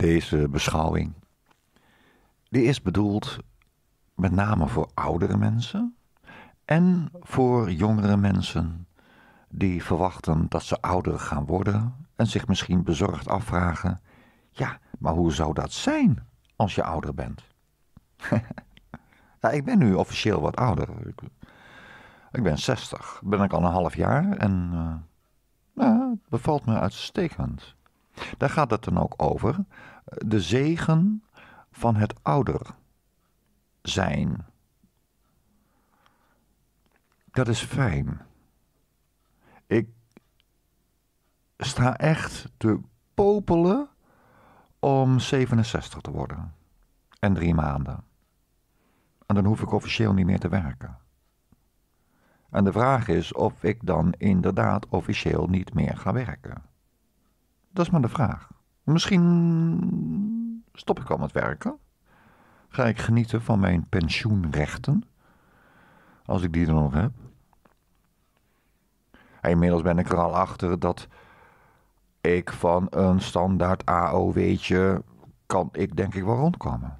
Deze beschouwing. Die is bedoeld met name voor oudere mensen en voor jongere mensen die verwachten dat ze ouder gaan worden en zich misschien bezorgd afvragen: ja, maar hoe zou dat zijn als je ouder bent? ik ben nu officieel wat ouder. Ik, ben 60, ben ik al een half jaar en eh, nou, het bevalt me uitstekend. Daar gaat het dan ook over. De zegen van het ouder zijn. Dat is fijn. Ik sta echt te popelen om 67 te worden. En drie maanden. En dan hoef ik officieel niet meer te werken. En de vraag is of ik dan inderdaad officieel niet meer ga werken. Dat is maar de vraag. Misschien stop ik al met werken. Ga ik genieten van mijn pensioenrechten. Als ik die er nog heb. En inmiddels ben ik er al achter dat ik van een standaard AOW'tje kan ik denk ik wel rondkomen.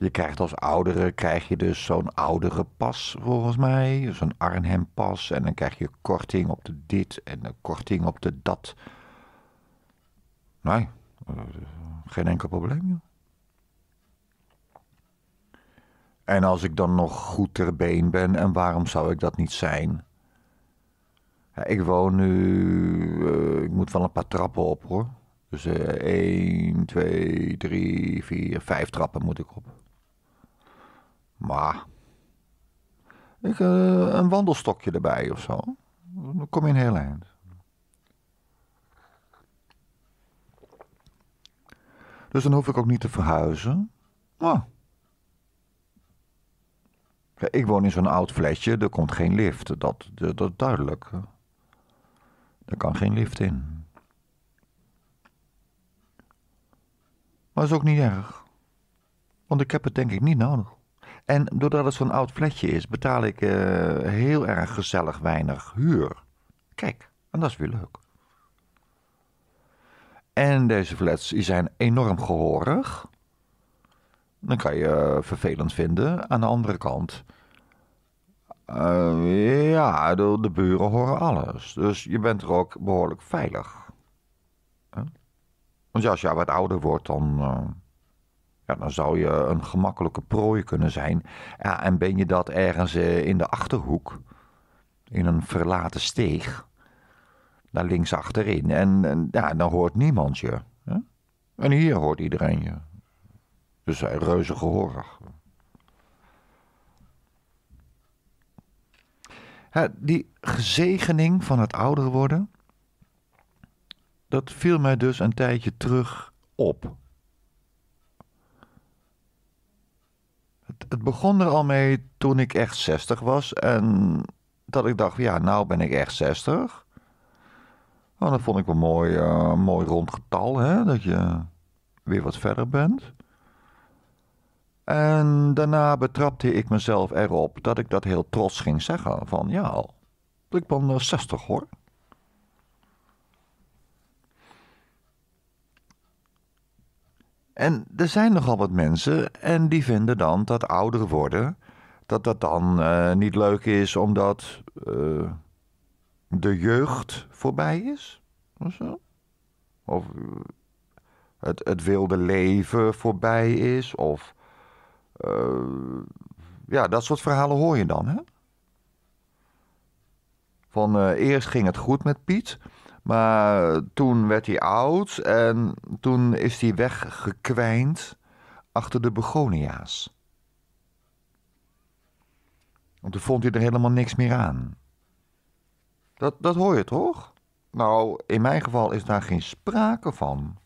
Je krijgt als oudere krijg je dus zo'n oudere pas volgens mij, zo'n Arnhem pas. En dan krijg je korting op de dit en een korting op de dat. Nee, eh, geen enkel probleem joh. En als ik dan nog goed ter been ben, en waarom zou ik dat niet zijn? Ja, ik woon nu, eh, ik moet wel een paar trappen op hoor. Dus uh, 1, 2, 3, 4, 5 trappen moet ik op. Maar. Ik, uh, een wandelstokje erbij of zo. Dan kom je een heel eind. Dus dan hoef ik ook niet te verhuizen. Maar, ik woon in zo'n oud flesje, er komt geen lift. Dat, dat, duidelijk. Er kan geen lift in. Maar dat is ook niet erg. Want ik heb het denk ik niet nodig. En doordat het zo'n oud flatje is, betaal ik eh, heel erg gezellig weinig huur. Kijk, en dat is weer leuk. En deze flats die zijn enorm gehorig. Dan kan je eh, vervelend vinden. Aan de andere kant. Eh, ja, de, buren horen alles. Dus je bent er ook behoorlijk veilig. Huh? Want als je wat ouder wordt, dan dan zou je een gemakkelijke prooi kunnen zijn. Ja, en ben je dat ergens eh, in de achterhoek, in een verlaten steeg, daar links achterin. En, ja, dan hoort niemand je. Hè? En hier hoort iedereen je. Dus eh, reuze gehoorig. die gezegening van het ouder worden, dat viel mij dus een tijdje terug op. het begon er al mee toen ik echt 60 was. En dat ik dacht, ja, nou ben ik echt 60. En dat vond ik wel mooi, eh, mooi rond getal, hè? dat je weer wat verder bent. En daarna betrapte ik mezelf erop dat ik dat heel trots ging zeggen: van ja, ik ben 60 eh, hoor. En er zijn nogal wat mensen en die vinden dan dat ouder worden, dat dat dan eh, niet leuk is omdat eh, de jeugd voorbij is. Of zo. Of eh, het, het wilde leven voorbij is. Of ja, dat soort verhalen hoor je dan. Hè? Van eerst ging het goed met Piet. Maar toen werd hij oud en toen is hij weggekwijnd achter de begonia's. Want toen vond hij er helemaal niks meer aan. Dat, dat hoor je toch? Nou, in mijn geval is daar geen sprake van.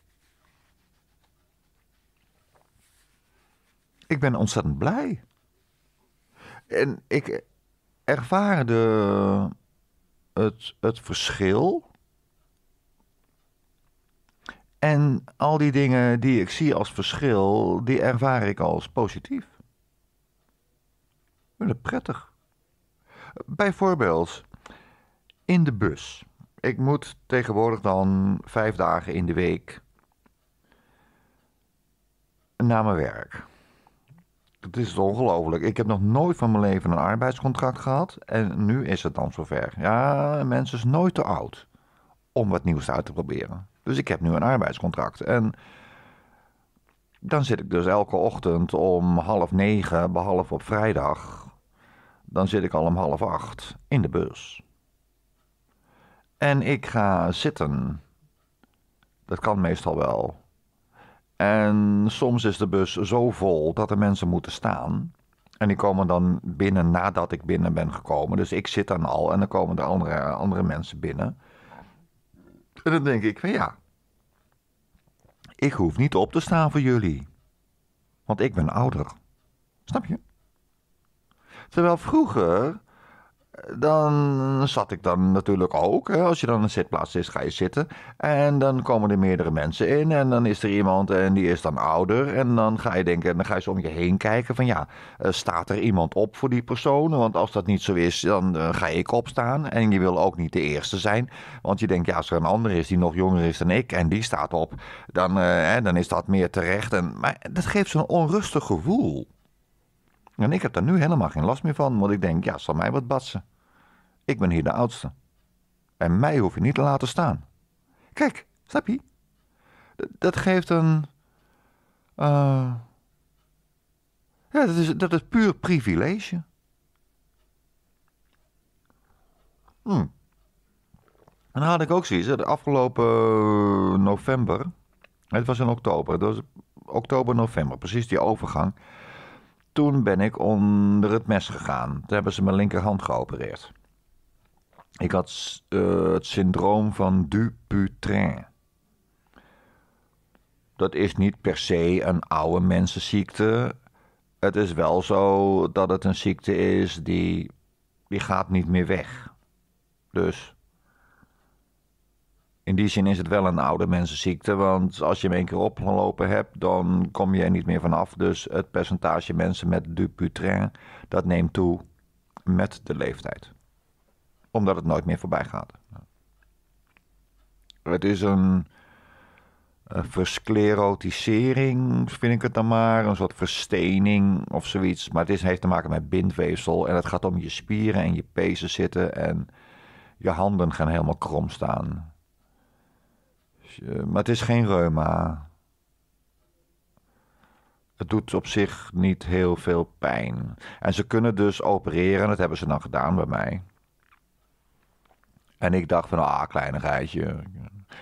Ik ben ontzettend blij. En ik ervaarde het, het verschil en al die dingen die ik zie als verschil, die ervaar ik als positief. Wel prettig. Bijvoorbeeld in de bus. Ik moet tegenwoordig dan vijf dagen in de week naar mijn werk. Het is ongelooflijk. Ik heb nog nooit van mijn leven een arbeidscontract gehad. En nu is het dan zover. Ja, mensen is nooit te oud om wat nieuws uit te proberen. Dus ik heb nu een arbeidscontract. En dan zit ik dus elke ochtend om half negen, behalve op vrijdag, dan zit ik al om half acht in de bus. En ik ga zitten. Dat kan meestal wel. En soms is de bus zo vol dat er mensen moeten staan. En die komen dan binnen nadat ik binnen ben gekomen. Dus ik zit dan al en dan komen er andere, andere mensen binnen. En dan denk ik van ja, ik hoef niet op te staan voor jullie. Want ik ben ouder. Snap je? Terwijl vroeger dan zat ik dan natuurlijk ook. Als je dan een zitplaats is, ga je zitten. En dan komen er meerdere mensen in. En dan is er iemand en die is dan ouder. En dan ga je denken, dan ga je om je heen kijken van ja, eh, staat er iemand op voor die persoon? Want als dat niet zo is, dan eh, ga ik opstaan. En je wil ook niet de eerste zijn. Want je denkt, ja, als er een ander is die nog jonger is dan ik en die staat op, dan, eh, dan is dat meer terecht. En, maar dat geeft zo'n onrustig gevoel. En ik heb daar nu helemaal geen last meer van, want ik denk, ja, zal mij wat batsen. Ik ben hier de oudste. En mij hoef je niet te laten staan. Kijk, snap je? dat geeft een. Eh, ja, dat is, dat is puur privilege. Hm. En dan had ik ook zoiets, de afgelopen november. Het was in oktober, oktober, november, precies die overgang toen ben ik onder het mes gegaan. Toen hebben ze mijn linkerhand geopereerd. Ik had eh, het syndroom van Dupuytren. Dat is niet per se een oude mensenziekte. Het is wel zo dat het een ziekte is die, die gaat niet meer weg. Dus in die zin is het wel een oude mensenziekte, want als je hem één keer opgelopen hebt, dan kom je er niet meer vanaf. Dus het percentage mensen met Dupuytren, dat neemt toe met de leeftijd. Omdat het nooit meer voorbij gaat. Het is een, een versklerotisering, vind ik het dan maar. Een soort verstening of zoiets. Maar het is, heeft te maken met bindweefsel. En het gaat om je spieren en je pezen zitten. En je handen gaan helemaal krom staan maar het is geen reuma. Het doet op zich niet heel veel pijn. En ze kunnen dus opereren, dat hebben ze dan gedaan bij mij. En ik dacht van, ah, kleinigheidje.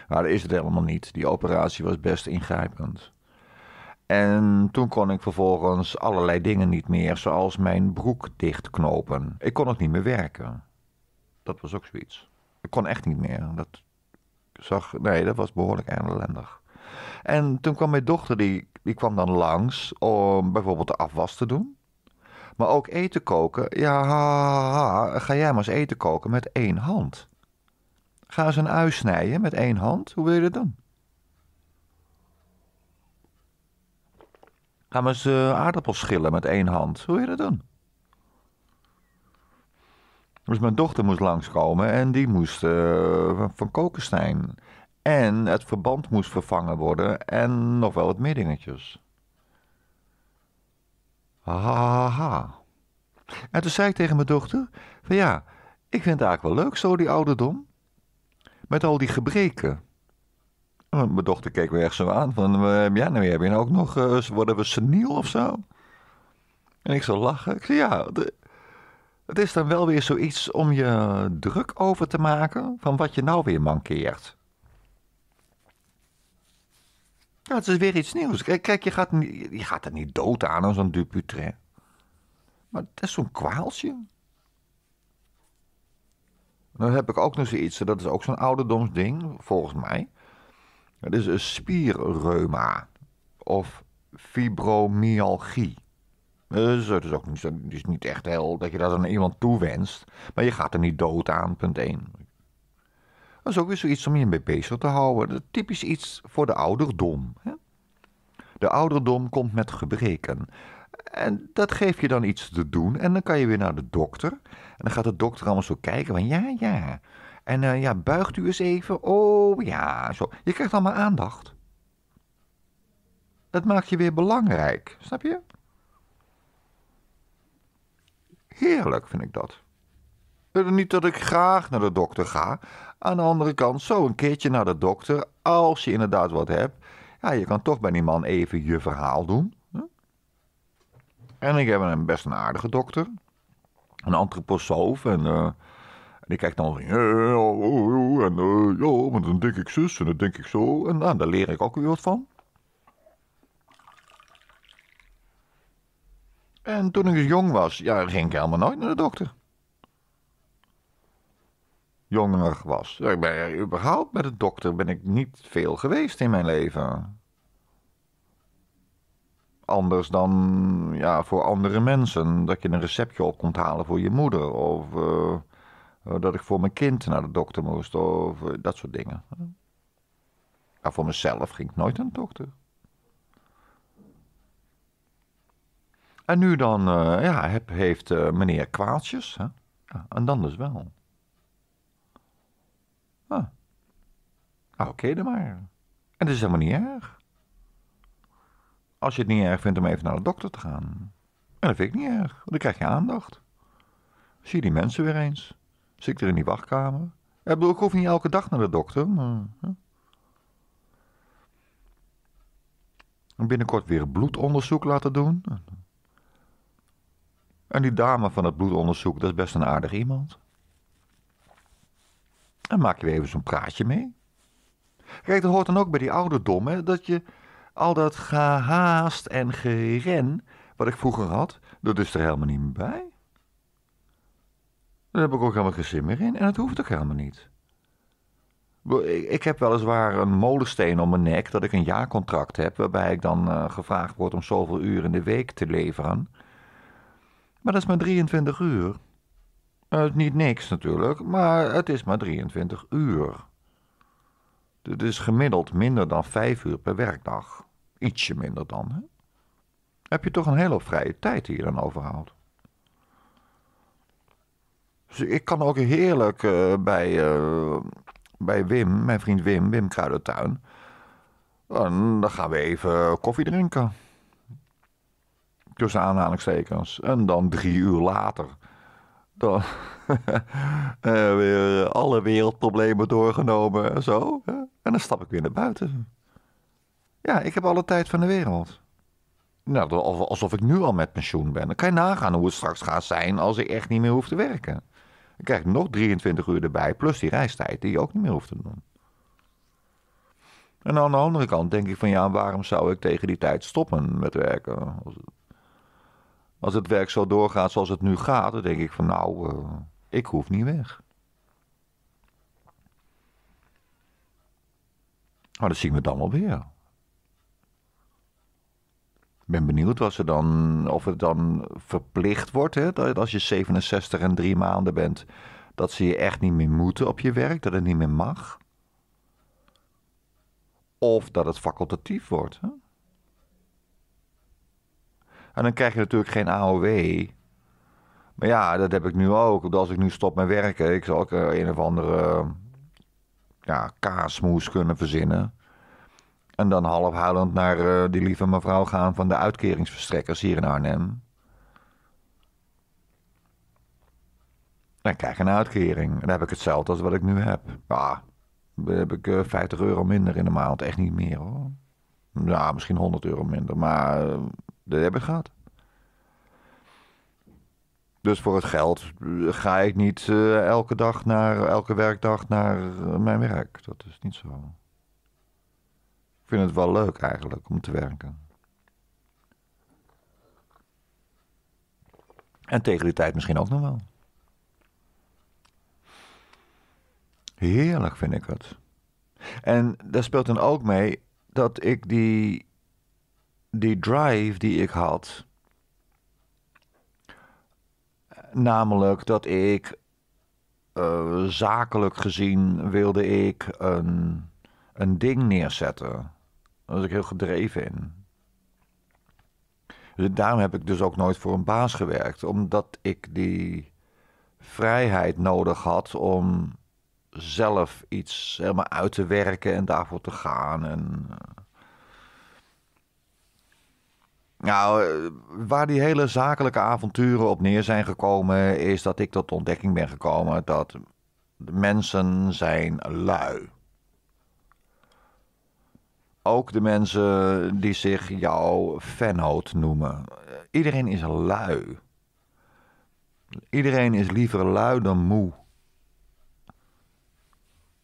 Maar dat is het helemaal niet. Die operatie was best ingrijpend. En toen kon ik vervolgens allerlei dingen niet meer, zoals mijn broek dichtknopen. Ik kon ook niet meer werken. Dat was ook zoiets. Ik kon echt niet meer. Dat, zag, nee, dat was behoorlijk ellendig. En toen kwam mijn dochter, die, die kwam dan langs om bijvoorbeeld de afwas te doen. Maar ook eten koken. Ja, ga jij maar eens eten koken met één hand. Ga ze een ui snijden met één hand. Hoe wil je dat doen Ga maar eens uh, aardappels schillen met één hand. Hoe wil je dat doen dus mijn dochter moest langskomen en die moest eh, van van zijn En het verband moest vervangen worden en nog wel wat meer dingetjes. Haha. En toen zei ik tegen mijn dochter: van ja, ik vind het eigenlijk wel leuk zo, die ouderdom. Met al die gebreken. En mijn dochter keek me echt zo aan: van eh, ja, nou heb je nou ook nog, eh, worden we seniel of zo? En ik zou lachen. Ik zei ja, het is dan wel weer zoiets om je druk over te maken van wat je nou weer mankeert. Ja, het is weer iets nieuws. Kijk, je, gaat, gaat er niet dood aan als een Duputret. Maar het is zo'n kwaaltje. Dan heb ik ook nog zoiets, dat is ook zo'n ouderdomsding, volgens mij. Het is een spierreuma of fibromyalgie. Dus het is ook niet, is niet echt heel dat je dat aan iemand toewenst. Maar je gaat er niet dood aan, punt 1. Dat is ook weer zoiets om je mee bezig te houden. Dat is typisch iets voor de ouderdom. Hè? De ouderdom komt met gebreken. En dat geeft je dan iets te doen. En dan kan je weer naar de dokter. En dan gaat de dokter allemaal zo kijken van ja, ja. En eh, ja, buigt u eens even. Oh ja, zo. Je krijgt allemaal aandacht. Dat maakt je weer belangrijk, snap je? Heerlijk vind ik dat. Eh, niet dat ik graag naar de dokter ga. Aan de andere kant, zo een keertje naar de dokter, als je inderdaad wat hebt. Ja, je kan toch bij die man even je verhaal doen. En ik heb een best een aardige dokter. Een antroposoof. En, eh, en die kijkt dan van... Ja, oh, oh, oh, en eh, ja, maar dan denk ik zus en dan denk ik zo. En uh, daar leer ik ook weer wat van. En toen ik jong was, ja, ging ik helemaal nooit naar de dokter. Jonger was. Ik ben, überhaupt met een dokter ben ik niet veel geweest in mijn leven. Anders dan ja, voor andere mensen. Dat je een receptje op kon halen voor je moeder. Of eh, eh, dat ik voor mijn kind naar de dokter moest. Of eh, dat soort dingen. Maar voor mezelf ging ik nooit naar de dokter. En nu dan eh, ja, heb, heeft eh, meneer kwaaltjes. Hè? Ja, en dan dus wel. Ah. ah. oké dan maar. En dat is helemaal niet erg. Als je het niet erg vindt om even naar de dokter te gaan. En dat vind ik niet erg, want dan krijg je aandacht. Zie je die mensen weer eens. Zit ik er in die wachtkamer. ik, bedoel, ik hoef niet elke dag naar de dokter, maar... binnenkort weer bloedonderzoek laten doen. En die dame van het bloedonderzoek, dat is best een aardig iemand. En maak je weer even zo'n praatje mee. Kijk, dat hoort dan ook bij die ouderdom, hè, dat je al dat gehaast en geren wat ik vroeger had, dat is er helemaal niet meer bij. Daar heb ik ook helemaal geen zin meer in en dat hoeft ook helemaal niet. Ik heb weliswaar een molensteen om mijn nek dat ik een jaarcontract heb, waarbij ik dan eh, gevraagd word om zoveel uren in de week te leveren. Maar dat is maar 23 uur. Uh, niet niks natuurlijk, maar het is maar 23 uur. Het is gemiddeld minder dan 5 uur per werkdag. Ietsje minder dan. Hè? Heb je toch een hele vrije tijd die je dan overhoudt. Dus ik kan ook heerlijk eh, bij, eh, bij Wim, mijn vriend Wim, Wim Kruidertuin. dan gaan we even koffie drinken tussen aanhalingstekens. En dan drie uur later. Dan eh, weer alle wereldproblemen doorgenomen en zo. En dan stap ik weer naar buiten. Ja, ik heb alle tijd van de wereld. Nou, alsof ik nu al met pensioen ben. Dan kan je nagaan hoe het straks gaat zijn als ik echt niet meer hoef te werken. Dan krijg ik nog 23 uur erbij, plus die reistijd die je ook niet meer hoeft te doen. En aan de andere kant denk ik van ja, waarom zou ik tegen die tijd stoppen met werken? Als het werk zo doorgaat zoals het nu gaat, dan denk ik van nou, eh, ik hoef niet weg. Maar nou, dat zien we dan wel weer. Ik ben benieuwd wat ze dan, of het dan verplicht wordt, hè, dat als je 67 en drie maanden bent, dat ze je echt niet meer moeten op je werk, dat het niet meer mag. Of dat het facultatief wordt. Hè? En dan krijg je natuurlijk geen AOW. Maar ja, dat heb ik nu ook. Als ik nu stop met werken, ik zal ook eh, een of andere eh, ja, kaasmoes kunnen verzinnen. En dan half naar eh, die lieve mevrouw gaan van de uitkeringsverstrekkers hier in Arnhem. Dan krijg ik een uitkering. Dan heb ik hetzelfde als wat ik nu heb. Ja, dan heb ik 50 euro minder in de maand. Echt niet meer hoor. Ja, misschien 100 euro minder. Maar de heb ik gehad. Dus voor het geld eh, ga ik niet eh, elke dag naar, elke werkdag naar eh, mijn werk. Dat is niet zo. Ik vind het wel leuk eigenlijk om te werken. En tegen die tijd misschien ook nog wel. Heerlijk vind ik het. En daar speelt dan ook mee dat ik die die drive die ik had. Namelijk dat ik eh, zakelijk gezien wilde ik een, een ding neerzetten. Daar was ik heel gedreven in. Dus daarom heb ik dus ook nooit voor een baas gewerkt. Omdat ik die vrijheid nodig had om zelf iets helemaal uit te werken en daarvoor te gaan. En, eh, nou, eh, waar die hele zakelijke avonturen op neer zijn gekomen, is dat ik tot de ontdekking ben gekomen dat mensen zijn lui. Ook de mensen die zich jouw fanhoot noemen. Eh, iedereen is lui. Iedereen is liever lui dan moe.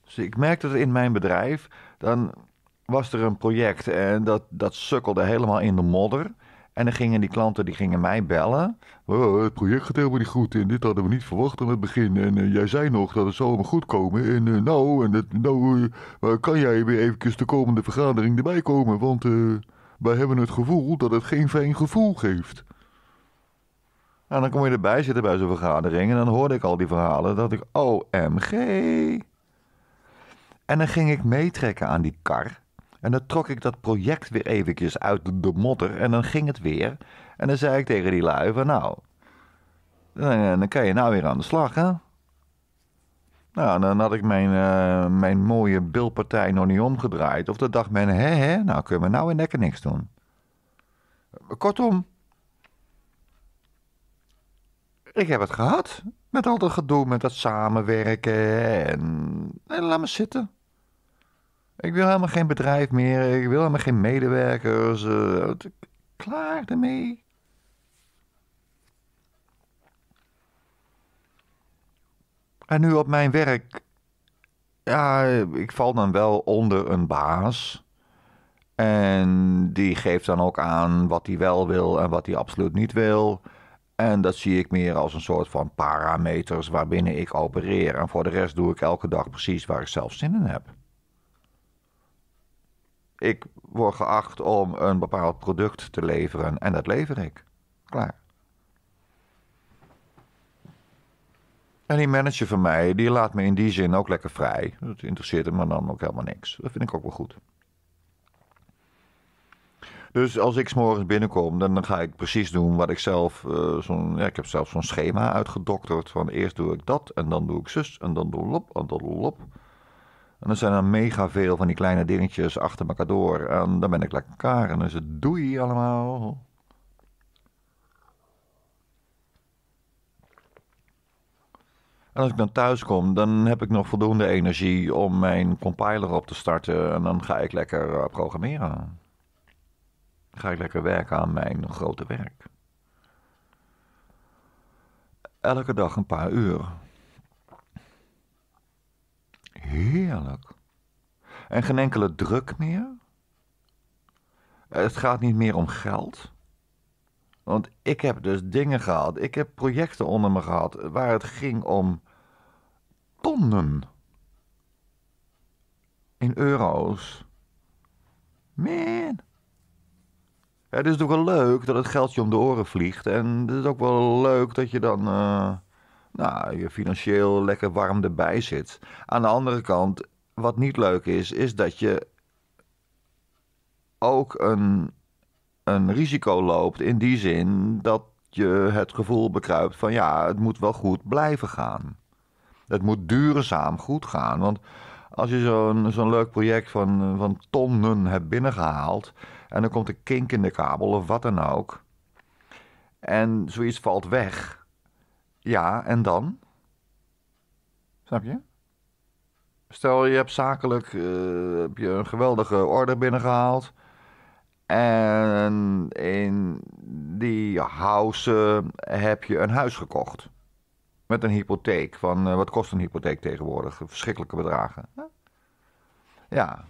Dus ik merkte dat in mijn bedrijf. Dan was er een project en dat, dat sukkelde helemaal in de modder. En dan gingen die klanten die gingen mij bellen. Oh, het project gaat helemaal niet goed en dit hadden we niet verwacht aan het begin. En eh, jij zei nog dat het zou allemaal goed komen. En eh, nou, en nou eh, kan jij weer eventjes de komende vergadering erbij komen? Want wij hebben het gevoel dat het geen fijn gevoel geeft. en nou, dan kom je erbij zitten bij zo'n vergadering en dan hoorde ik al die verhalen. Dat ik, OMG. En dan ging ik meetrekken aan die kar. En dan trok ik dat project weer eventjes uit de modder en dan ging het weer. En dan zei ik tegen die lui van nou, dan, eh, kan je nou weer aan de slag hè. Nou, dan had ik mijn, eh, mijn mooie bilpartij nog niet omgedraaid. Of dan dacht men, hè hè, nou kunnen we nou weer niks doen. Kortom, ik heb het gehad met al dat gedoe, met dat samenwerken en, en laat me zitten. Ik wil helemaal geen bedrijf meer. Ik wil helemaal geen medewerkers. Eh, klaar ermee. En nu op mijn werk. Ja, ik val dan wel onder een baas. En die geeft dan ook aan wat hij wel wil en wat hij absoluut niet wil. En dat zie ik meer als een soort van parameters waarbinnen ik opereer. En voor de rest doe ik elke dag precies waar ik zelf zin in heb. Ik word geacht om een bepaald product te leveren en dat lever ik. Klaar. En die manager van mij, die laat me in die zin ook lekker vrij. Dat interesseert me dan ook helemaal niks. Dat vind ik ook wel goed. Dus als ik s'morgens binnenkom, dan ga ik precies doen wat ik zelf. Eh, ja, ik heb zelf zo'n schema uitgedokterd. Van eerst doe ik dat, en dan doe ik zus, en dan doe ik lop, en dan doe ik en dan zijn er mega veel van die kleine dingetjes achter elkaar door. En dan ben ik lekker klaar. En ze het doei allemaal. En als ik dan thuis kom, dan heb ik nog voldoende energie om mijn compiler op te starten. En dan ga ik lekker eh, programmeren. ga ik lekker werken aan mijn grote werk. Elke dag een paar uur. Heerlijk. En geen enkele druk meer? Het gaat niet meer om geld. Want ik heb dus dingen gehad. Ik heb projecten onder me gehad waar het ging om tonnen. In euro's. Man. Het is toch wel leuk dat het geldje om de oren vliegt. En het is ook wel leuk dat je dan. Eh, nou, je financieel lekker warm erbij zit. Aan de andere kant, wat niet leuk is, is dat je ook een, een risico loopt in die zin dat je het gevoel bekruipt van ja, het moet wel goed blijven gaan. Het moet duurzaam goed gaan. Want als je zo'n zo'n leuk project van, van tonnen hebt binnengehaald en dan komt een kink in de kabel of wat dan ook en zoiets valt weg, ja, en dan? Snap je? Stel, je hebt zakelijk eh, heb je een geweldige order binnengehaald. En in die house eh, heb je een huis gekocht. Met een hypotheek. Van, eh, wat kost een hypotheek tegenwoordig? Verschrikkelijke bedragen. Ja.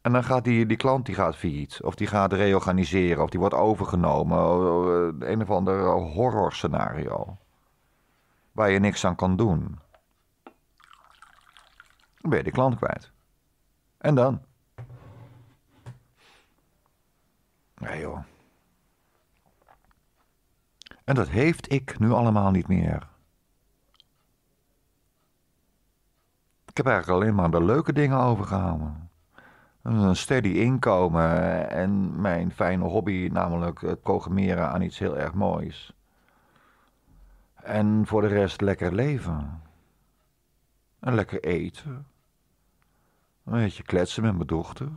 En dan gaat die, die klant die gaat failliet. Of die gaat reorganiseren. Of die wordt overgenomen. Oh, oh, oh, een of ander horrorscenario waar je niks aan kan doen. Dan ben je de klant kwijt. En dan? Nee joh. En dat heeft ik nu allemaal niet meer. Ik heb eigenlijk alleen maar de leuke dingen overgehouden. Een steady inkomen en mijn fijne hobby, namelijk het programmeren aan iets heel erg moois. En voor de rest lekker leven. En lekker eten. Een beetje kletsen met mijn dochter.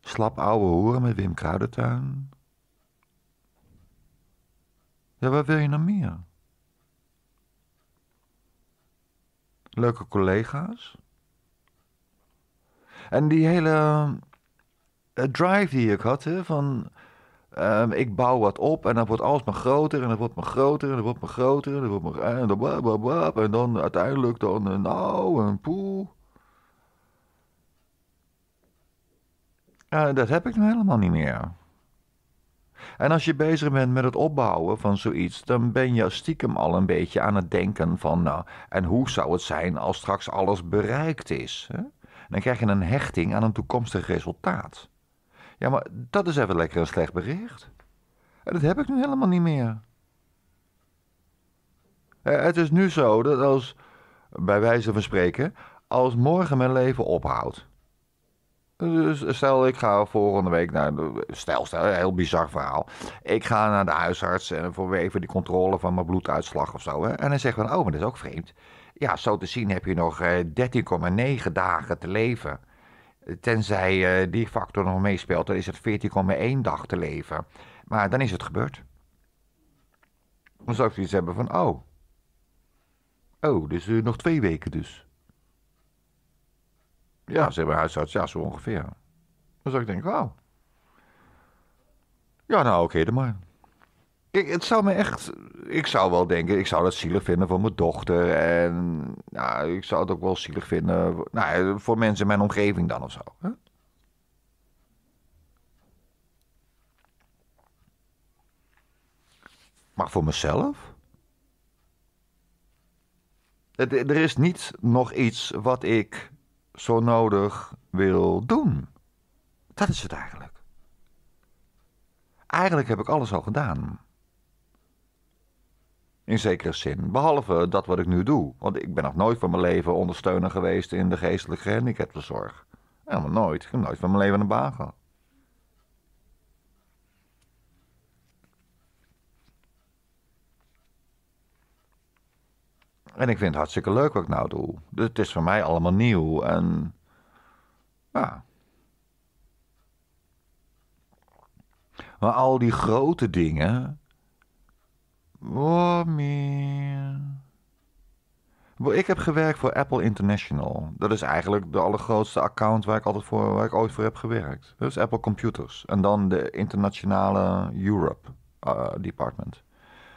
Slap ouwe horen met Wim Kruidentuin. Ja, wat wil je nou meer? Leuke collega's. En die hele eh, drive die ik had, hè, van Ehm, ik bouw wat op en dan wordt alles maar groter en dat wordt maar groter en dat wordt maar groter en dat wordt maar... Eh, en dan, blablabla, en dan uiteindelijk dan, eh, nou, en poe. Uh, dat heb ik nu helemaal niet meer. En als je bezig bent met het opbouwen van zoiets, dan ben je stiekem al een beetje aan het denken van, nou, en hoe zou het zijn als straks alles bereikt is? Hè? Dan krijg je een hechting aan een toekomstig resultaat. Ja, maar dat is even lekker een slecht bericht. En dat heb ik nu helemaal niet meer. Eh, het is nu zo dat als, bij wijze van spreken, als morgen mijn leven ophoudt. Dus stel, ik ga volgende week naar. Stel, stel, heel bizar verhaal. Ik ga naar de huisarts en voor even die controle van mijn bloeduitslag of zo. Hè? En hij zegt van: Oh, maar dat is ook vreemd. Ja, zo te zien heb je nog 13,9 eh, dagen te leven. Tenzij eh, die factor nog meespeelt, dan is het 14,1 dag te leven. Maar dan is het gebeurd. Dan zou ik zoiets hebben van, oh. Oh, dus uh, nog twee weken dus. Ja, ze hebben huisarts, ja, zo ongeveer. Dan zou ik denken, wauw. Ja, nou oké, okay, dan maar. Ik het zou me echt. Ik zou wel denken, ik zou dat zielig vinden voor mijn dochter. En nou, ik zou het ook wel zielig vinden voor, nou, eh, voor mensen in mijn omgeving dan of zo. Hè? Maar voor mezelf? er is niet nog iets wat ik zo nodig wil doen. Dat is het eigenlijk. Eigenlijk heb ik alles al gedaan. In zekere zin. Behalve dat wat ik nu doe. Want ik ben nog nooit van mijn leven ondersteuner geweest in de geestelijke gehandicaptenzorg. Helemaal nooit. Ik heb nooit van mijn leven een baan gehad. En ik vind het hartstikke leuk wat ik nou doe. Dus het is voor mij allemaal nieuw. En ja. Maar al die grote dingen wat meer? Ik heb gewerkt voor Apple International. Dat is eigenlijk de allergrootste account waar ik, altijd voor, waar ik ooit voor heb gewerkt. Dat is Apple Computers. En dan de internationale Europe eh, department.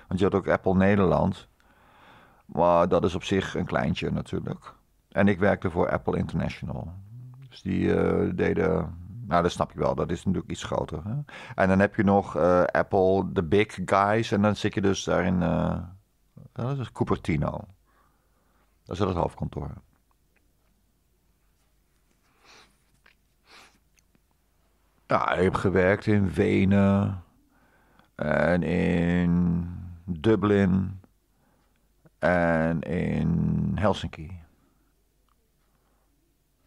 Want je had ook Apple Nederland. Maar dat is op zich een kleintje natuurlijk. En ik werkte voor Apple International. Dus die eh, deden nou, dat snap je wel. Dat is natuurlijk iets groter. Hè? En dan heb je nog eh, Apple, de big guys. En dan zit je dus daar in... Eh, Cupertino. Dat is het hoofdkantoor. Ja, ik heb gewerkt in Wenen. En in Dublin. En in Helsinki.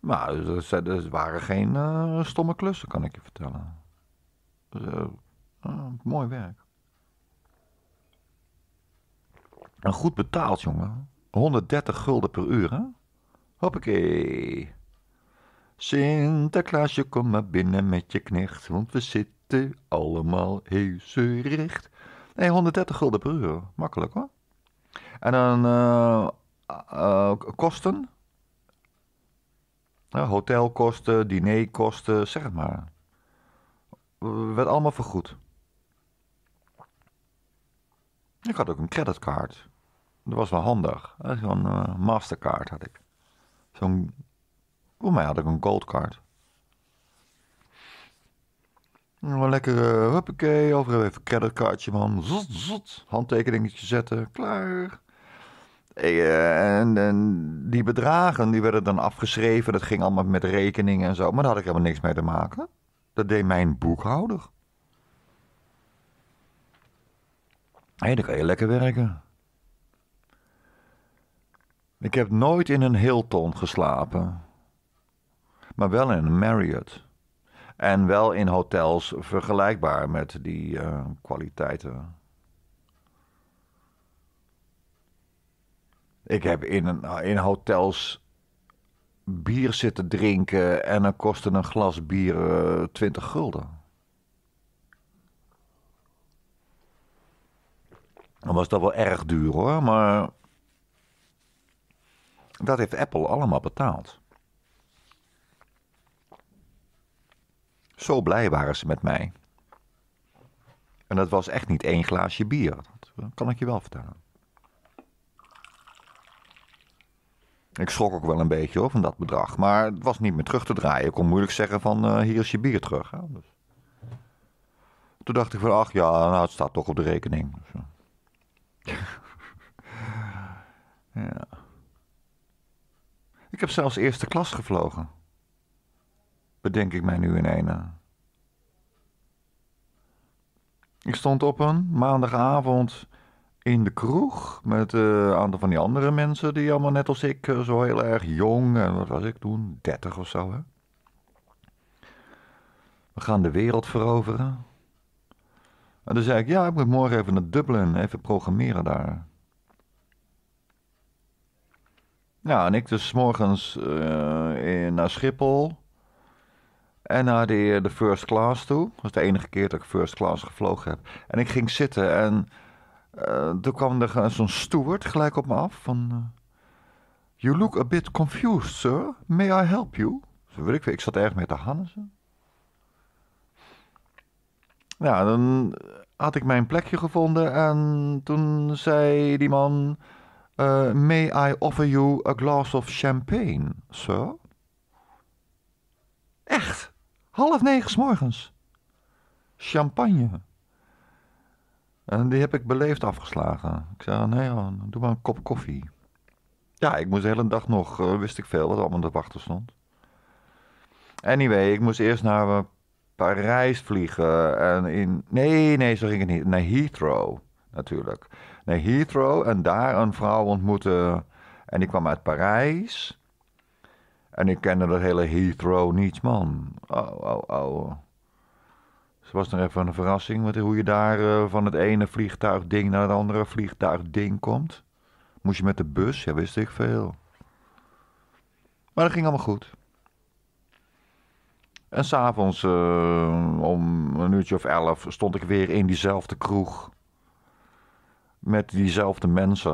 Maar dat waren geen eh, stomme klussen, kan ik je vertellen. Dus, eh, eh, mooi werk. En goed betaald, jongen. 130 gulden per uur, hè? Hoppakee. Sinterklaasje, kom maar binnen met je knecht, want we zitten allemaal heusericht. Nee, 130 gulden per uur. Makkelijk, hoor. En dan kosten nou, hotelkosten, dinerkosten, zeg het maar. Werd allemaal vergoed. Ik had ook een creditcard. Dat was wel handig. Eh, zo'n eh, mastercard had ik. Zo'n. Voor mij had ik een goldcard. Nou, wel lekker, uh, huppakee, overal even creditcardje man. Zot, zot. Handtekeningetje zetten, klaar. Eh, en, en, die bedragen die werden dan afgeschreven. Dat ging allemaal met rekeningen en zo. Maar daar had ik helemaal niks mee te maken. Dat deed mijn boekhouder. Hé, dan kan je lekker werken. Ik heb nooit in een Hilton geslapen. Maar wel in een Marriott. En wel in hotels vergelijkbaar met die eh, kwaliteiten. Ik heb in, een, in hotels bier zitten drinken en dan kostte een glas bier 20 eh, gulden. Dan was dat wel erg duur hoor, maar dat heeft Apple allemaal betaald. Zo blij waren ze met mij. En dat was echt niet één glaasje bier, dat kan ik je wel vertellen. Ik schrok ook wel een beetje hoor, van dat bedrag. Maar het was niet meer terug te draaien. Ik kon moeilijk zeggen van eh, hier is je bier terug. Hè? Dus. Toen dacht ik van ach ja, nou, het staat toch op de rekening. Dus, eh. ja. Ik heb zelfs eerste klas gevlogen. Bedenk ik mij nu in ene. Ik stond op een maandagavond in de kroeg met eh, een aantal van die andere mensen die allemaal net als ik eh, zo heel erg jong en wat was ik toen, 30 of zo hè. We gaan de wereld veroveren. En toen zei ik, ja, ik moet morgen even naar Dublin, even programmeren daar. Nou, en ik dus morgens eh, naar Schiphol en naar de, de first class toe. Dat was de enige keer dat ik first class gevlogen heb. En ik ging zitten en uh, eh, toen kwam er zo'n steward gelijk op me af van... Eh, you look a bit confused, sir. May I help you? Zo weet ik, ik zat erg mee te hannesen. nou dan had ik mijn plekje gevonden en toen zei die man... Eh, may I offer you a glass of champagne, sir? Echt? Half negen s morgens. Champagne. En die heb ik beleefd afgeslagen. Ik zei, nee, doe maar een kop koffie. Ja, ik moest de hele dag nog, eh, wist ik veel, wat allemaal te wachten stond. Anyway, ik moest eerst naar eh, Parijs vliegen. En in, nee, nee, zo ging het niet. Naar Heathrow, natuurlijk. Naar Heathrow en daar een vrouw ontmoeten. En die kwam uit Parijs. En ik kende de hele Heathrow niet, man. Oh, oh, oh. Het was nog even een verrassing met hoe je daar eh, van het ene vliegtuigding naar het andere vliegtuigding komt. Moest je met de bus? Ja, wist ik veel. Maar dat ging allemaal goed. En s'avonds uh, om een uurtje of elf stond ik weer in diezelfde kroeg. Met diezelfde mensen.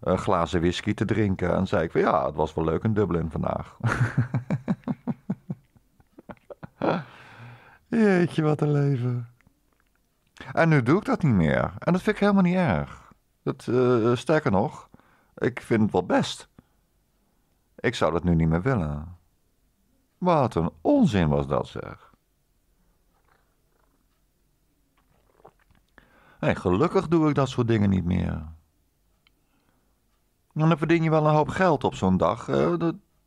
Een eh, glazen whisky te drinken. En zei ik van ja, het was wel leuk in Dublin vandaag. Jeetje, wat een leven. En nu doe ik dat niet meer. En dat vind ik helemaal niet erg. Dat, eh, sterker nog, ik vind het wel best. Ik zou dat nu niet meer willen. Wat een onzin was dat, zeg. Hey, gelukkig doe ik dat soort dingen niet meer. En dan verdien je wel een hoop geld op zo'n dag. dat,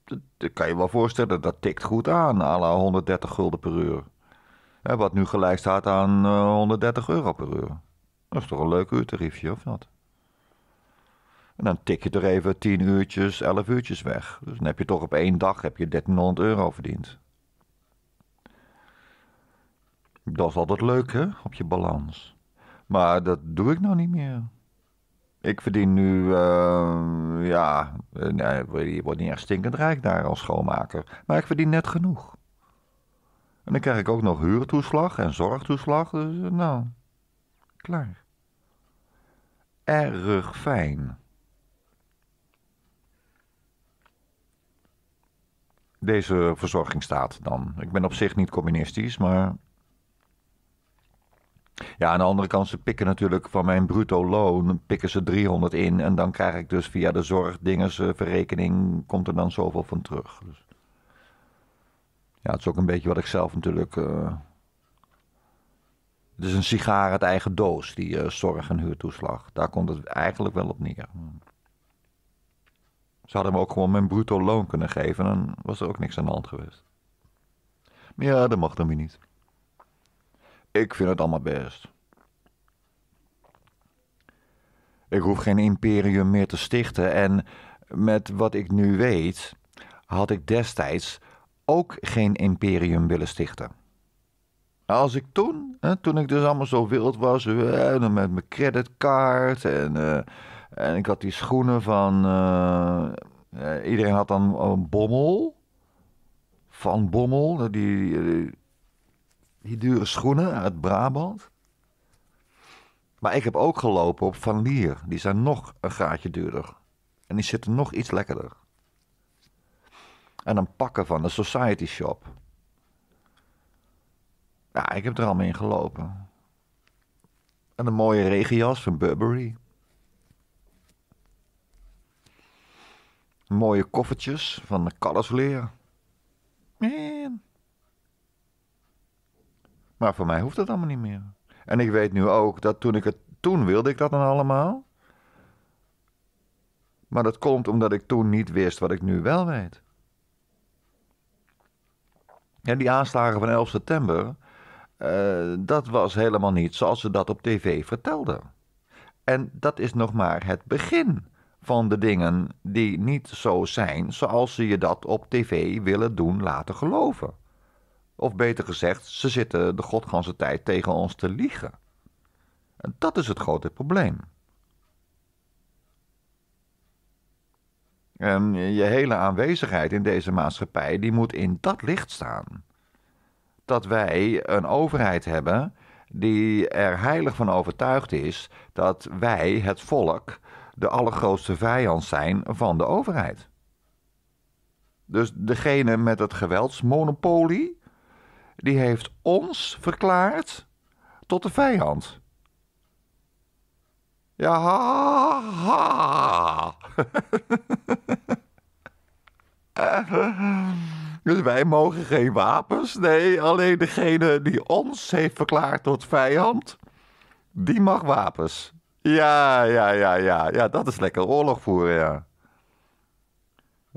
dat, kan je wel voorstellen, dat tikt goed aan, Alle 130 gulden per uur wat nu gelijk staat aan 130 eh, euro per uur. Dat is toch een leuk uurtariefje, of wat? En dan tik je er even 10 uurtjes, 11 uurtjes weg. Dus dan heb je toch op één dag heb je 1300 euro verdiend. Dat is altijd leuk, hè, op je balans. Maar dat doe ik nou niet meer. Ik verdien nu, uh, ja, eh, nee, je wordt niet echt stinkend rijk daar als schoonmaker. Maar ik verdien net genoeg. En dan krijg ik ook nog huurtoeslag en zorgtoeslag. Dus eh, nou, klaar. Erg fijn. Deze verzorging staat dan. Ik ben op zich niet communistisch, maar. Ja, aan de andere kant, ze pikken natuurlijk van mijn bruto loon, pikken ze 300 in. En dan krijg ik dus via de zorgdingenverrekening eh, verrekening, komt er dan zoveel van terug. Dus. Ja, het is ook een beetje wat ik zelf natuurlijk. Eh, het is een sigaar uit eigen doos, die eh, zorg- en huurtoeslag. Daar komt het eigenlijk wel op neer. Ze hadden me ook gewoon mijn bruto loon kunnen geven, dan was er ook niks aan de hand geweest. Maar ja, dat mag dan weer niet. Ik vind het allemaal best. Ik hoef geen imperium meer te stichten en met wat ik nu weet, had ik destijds ook geen imperium willen stichten. Als ik toen, hè, toen ik dus allemaal zo wild was, dan eh, nou, met mijn creditcard en, eh, en ik had die schoenen van. Eh, iedereen had dan een bommel. Van Bommel, die, die, die dure schoenen uit Brabant. Maar ik heb ook gelopen op Van Lier. Die zijn nog een gaatje duurder. En die zitten nog iets lekkerder en een pakken van de society shop. Ja, ik heb er allemaal in gelopen. En een mooie regenjas van Burberry. Mooie koffertjes van de Callasleer. Man. Maar voor mij hoeft dat allemaal niet meer. En ik weet nu ook dat toen ik het toen wilde ik dat dan allemaal. Maar dat komt omdat ik toen niet wist wat ik nu wel weet. Ja, die aanslagen van 11 september, eh, dat was helemaal niet zoals ze dat op tv vertelden. En dat is nog maar het begin van de dingen die niet zo zijn zoals ze je dat op tv willen doen laten geloven. Of beter gezegd, ze zitten de godganse tijd tegen ons te liegen. En dat is het grote probleem. En ehm, je hele aanwezigheid in deze maatschappij, die moet in dat licht staan. Dat wij een overheid hebben die er heilig van overtuigd is dat wij, het volk, de allergrootste vijand zijn van de overheid. Dus degene met het geweldsmonopolie, die heeft ons verklaard tot de vijand. Ja, ha, ha. wij mogen geen wapens. Nee, alleen degene die ons heeft verklaard tot vijand, die mag wapens. Ja, ja, ja, ja. Ja, dat is lekker oorlog voeren, ja.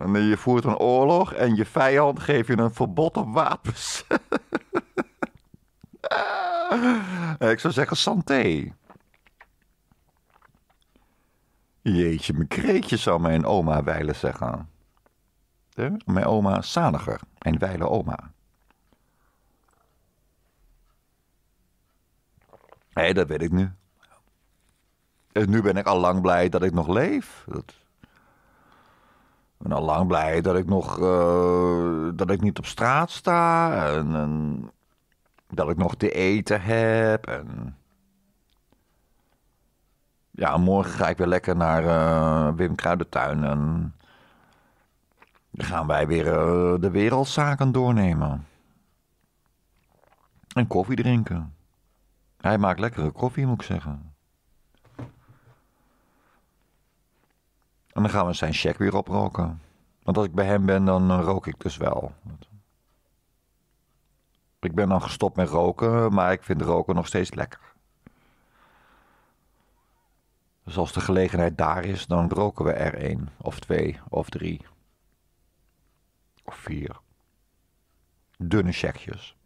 En je voert een oorlog en je vijand geeft je een verbod op wapens. Ik zou zeggen santé. Jeetje, mijn kreetje zou mijn oma wijlen zeggen mijn oma zaliger en wijle oma. Hé, hey, dat weet ik nu. En dus nu ben ik al lang blij dat ik nog leef. Dat... ben al lang blij dat ik nog. Eh, dat ik niet op straat sta. En, en, dat ik nog te eten heb. En. Ja, morgen ga ik weer lekker naar eh, Wim Kruidentuin. En gaan wij weer eh, de wereldzaken doornemen. En koffie drinken. Hij maakt lekkere koffie, moet ik zeggen. En dan gaan we zijn check weer oproken. Want als ik bij hem ben, dan eh, rook ik dus wel. Ik ben dan gestopt met roken, maar ik vind roken nog steeds lekker. Dus als de gelegenheid daar is, dan roken we er één, of twee, of drie. Dunne checkjes.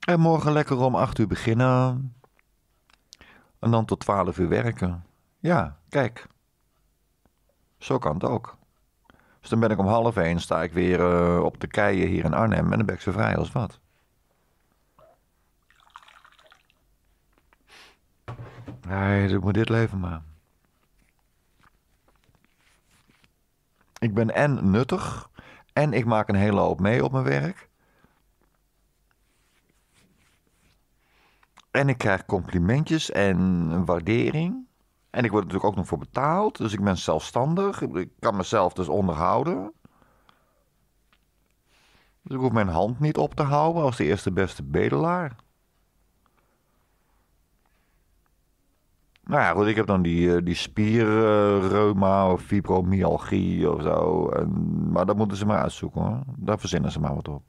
En morgen lekker om acht uur beginnen. En dan tot twaalf uur werken. Ja, kijk. Zo kan het ook. Dus dan ben ik om half één, sta ik weer eh, op de keien hier in Arnhem. En dan ben ik zo vrij als wat. Nee, dat moet dit leven maar. Ik ben en nuttig en ik maak een hele hoop mee op mijn werk. En ik krijg complimentjes en waardering. En ik word er natuurlijk ook nog voor betaald. Dus ik ben zelfstandig. Ik kan mezelf dus onderhouden. Dus ik hoef mijn hand niet op te houden als de eerste beste bedelaar. Nou ja, goed, ik heb dan die, eh, die spierreuma of fibromyalgie of zo. En, maar dat moeten ze maar uitzoeken hoor. Daar verzinnen ze maar wat op.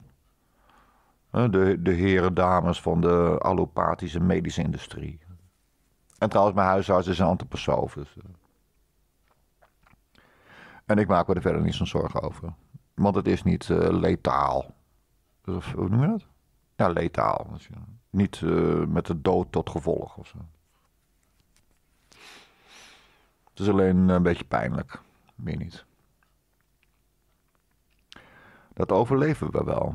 Eh, de, de heren, dames van de allopathische medische industrie. En trouwens, mijn huisarts is een antroposoof. Dus... Eh. En ik maak me er verder niet zo'n zorgen over. Want het is niet letaal. hoe noem je dat? Ja, letaal. Niet met de dood tot gevolg of zo. Het is alleen eh, een beetje pijnlijk, meer niet. Dat overleven we wel.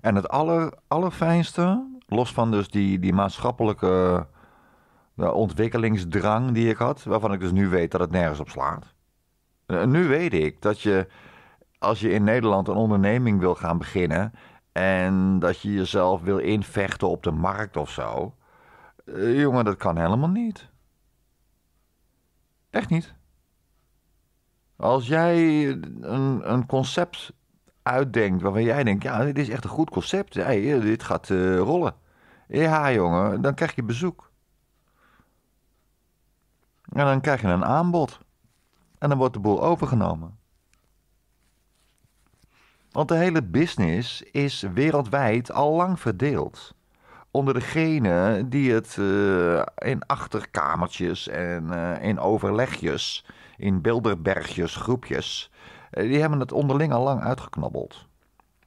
En het aller, allerfijnste, los van dus die, die maatschappelijke eh, ontwikkelingsdrang die ik had, waarvan ik dus nu weet dat het nergens op slaat. Eh, nu weet ik dat je, als je in Nederland een onderneming wil gaan beginnen en dat je jezelf wil invechten op de markt of zo, eh, jongen, dat kan helemaal niet. Echt niet. Als jij een, een concept uitdenkt waarvan jij denkt: ja, dit is echt een goed concept, hey, dit gaat eh, rollen. Ja, jongen, dan krijg je bezoek. En dan krijg je een aanbod. En dan wordt de boel overgenomen. Want de hele business is wereldwijd al lang verdeeld onder degenen die het eh, in achterkamertjes en eh, in overlegjes, in bilderbergjes, groepjes, eh, die hebben het onderling al lang uitgeknabbeld.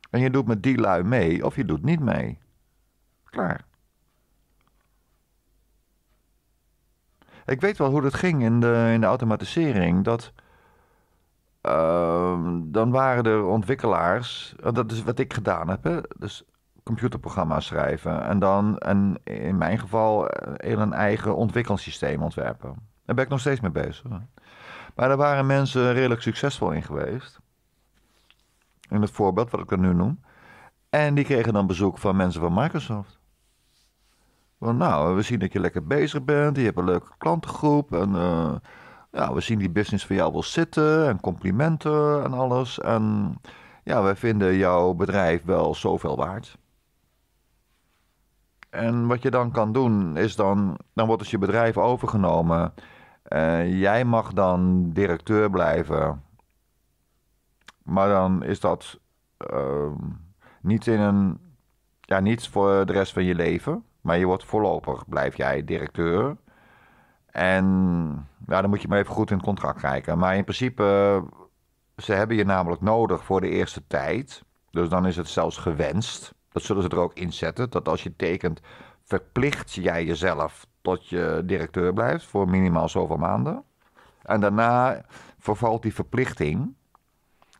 En je doet met die lui mee of je doet niet mee. Klaar. Ik weet wel hoe dat ging in de, in de automatisering. Dat ehm, dan waren er ontwikkelaars, dat is wat ik gedaan heb, hè? dus computerprogramma schrijven. En dan, en in mijn geval, eh, een eigen ontwikkelingssysteem ontwerpen. Daar ben ik nog steeds mee bezig. Maar daar waren mensen redelijk succesvol in geweest. In het voorbeeld wat ik er nu noem. En die kregen dan bezoek van mensen van Microsoft. Want nou, we zien dat je lekker bezig bent. Je hebt een leuke klantengroep. En eh, ja, we zien die business van jou wel zitten. En complimenten en alles. En ja, wij vinden jouw bedrijf wel zoveel waard. En wat je dan kan doen, is dan, dan wordt dus je bedrijf overgenomen. Eh, jij mag dan directeur blijven. Maar dan is dat ehm, niet in een. Ja, niet voor de rest van je leven. Maar je wordt voorlopig, blijf jij directeur. En ja, dan moet je maar even goed in het contract kijken. Maar in principe, ze hebben je namelijk nodig voor de eerste tijd. Dus dan is het zelfs gewenst dat zullen ze er ook in zetten, dat als je tekent, verplicht jij jezelf tot je directeur blijft voor minimaal zoveel maanden. En daarna vervalt die verplichting.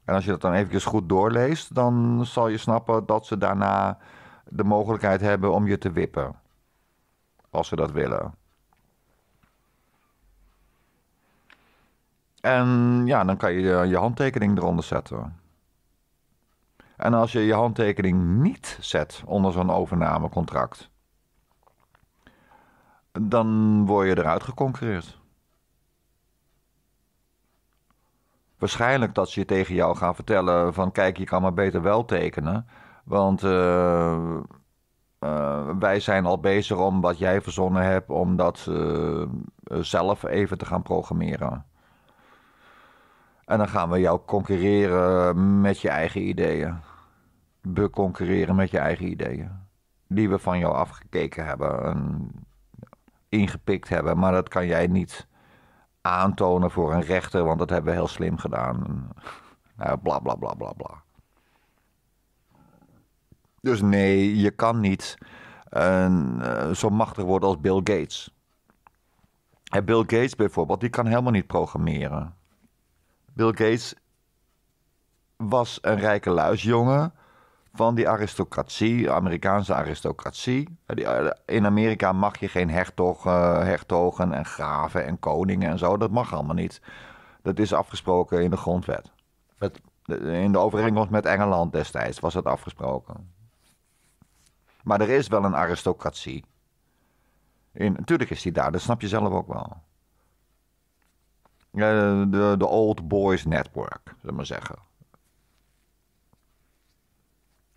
En als je dat dan eventjes goed doorleest, dan zal je snappen dat ze daarna de mogelijkheid hebben om je te wippen. Als ze dat willen. En ja, dan kan je je handtekening eronder zetten en als je je handtekening niet zet onder zo'n overnamecontract, dan word je eruit geconcurreerd. Waarschijnlijk dat ze je tegen jou gaan vertellen van kijk, je kan maar beter wel tekenen, want eh, eh, wij zijn al bezig om wat jij verzonnen hebt, om dat eh, zelf even te gaan programmeren. En dan gaan we jou concurreren met je eigen ideeën beconcurreren met je eigen ideeën. Die we van jou afgekeken hebben en ingepikt hebben. Maar dat kan jij niet aantonen voor een rechter, want dat hebben we heel slim gedaan. Nou, bla bla bla bla bla. Dus nee, je kan niet eh, zo machtig worden als Bill Gates. En Bill Gates bijvoorbeeld, die kan helemaal niet programmeren. Bill Gates was een rijke luisjongen van die aristocratie, Amerikaanse aristocratie. Eh, eh, in Amerika mag je geen hertog, eh, hertogen en graven en koningen en zo. Dat mag allemaal niet. Dat is afgesproken in de grondwet. in de overeenkomst met Engeland destijds was dat afgesproken. Maar er is wel een aristocratie. In, natuurlijk is die daar, dat snap je zelf ook wel. De, de Old Boys Network, zullen we maar zeggen.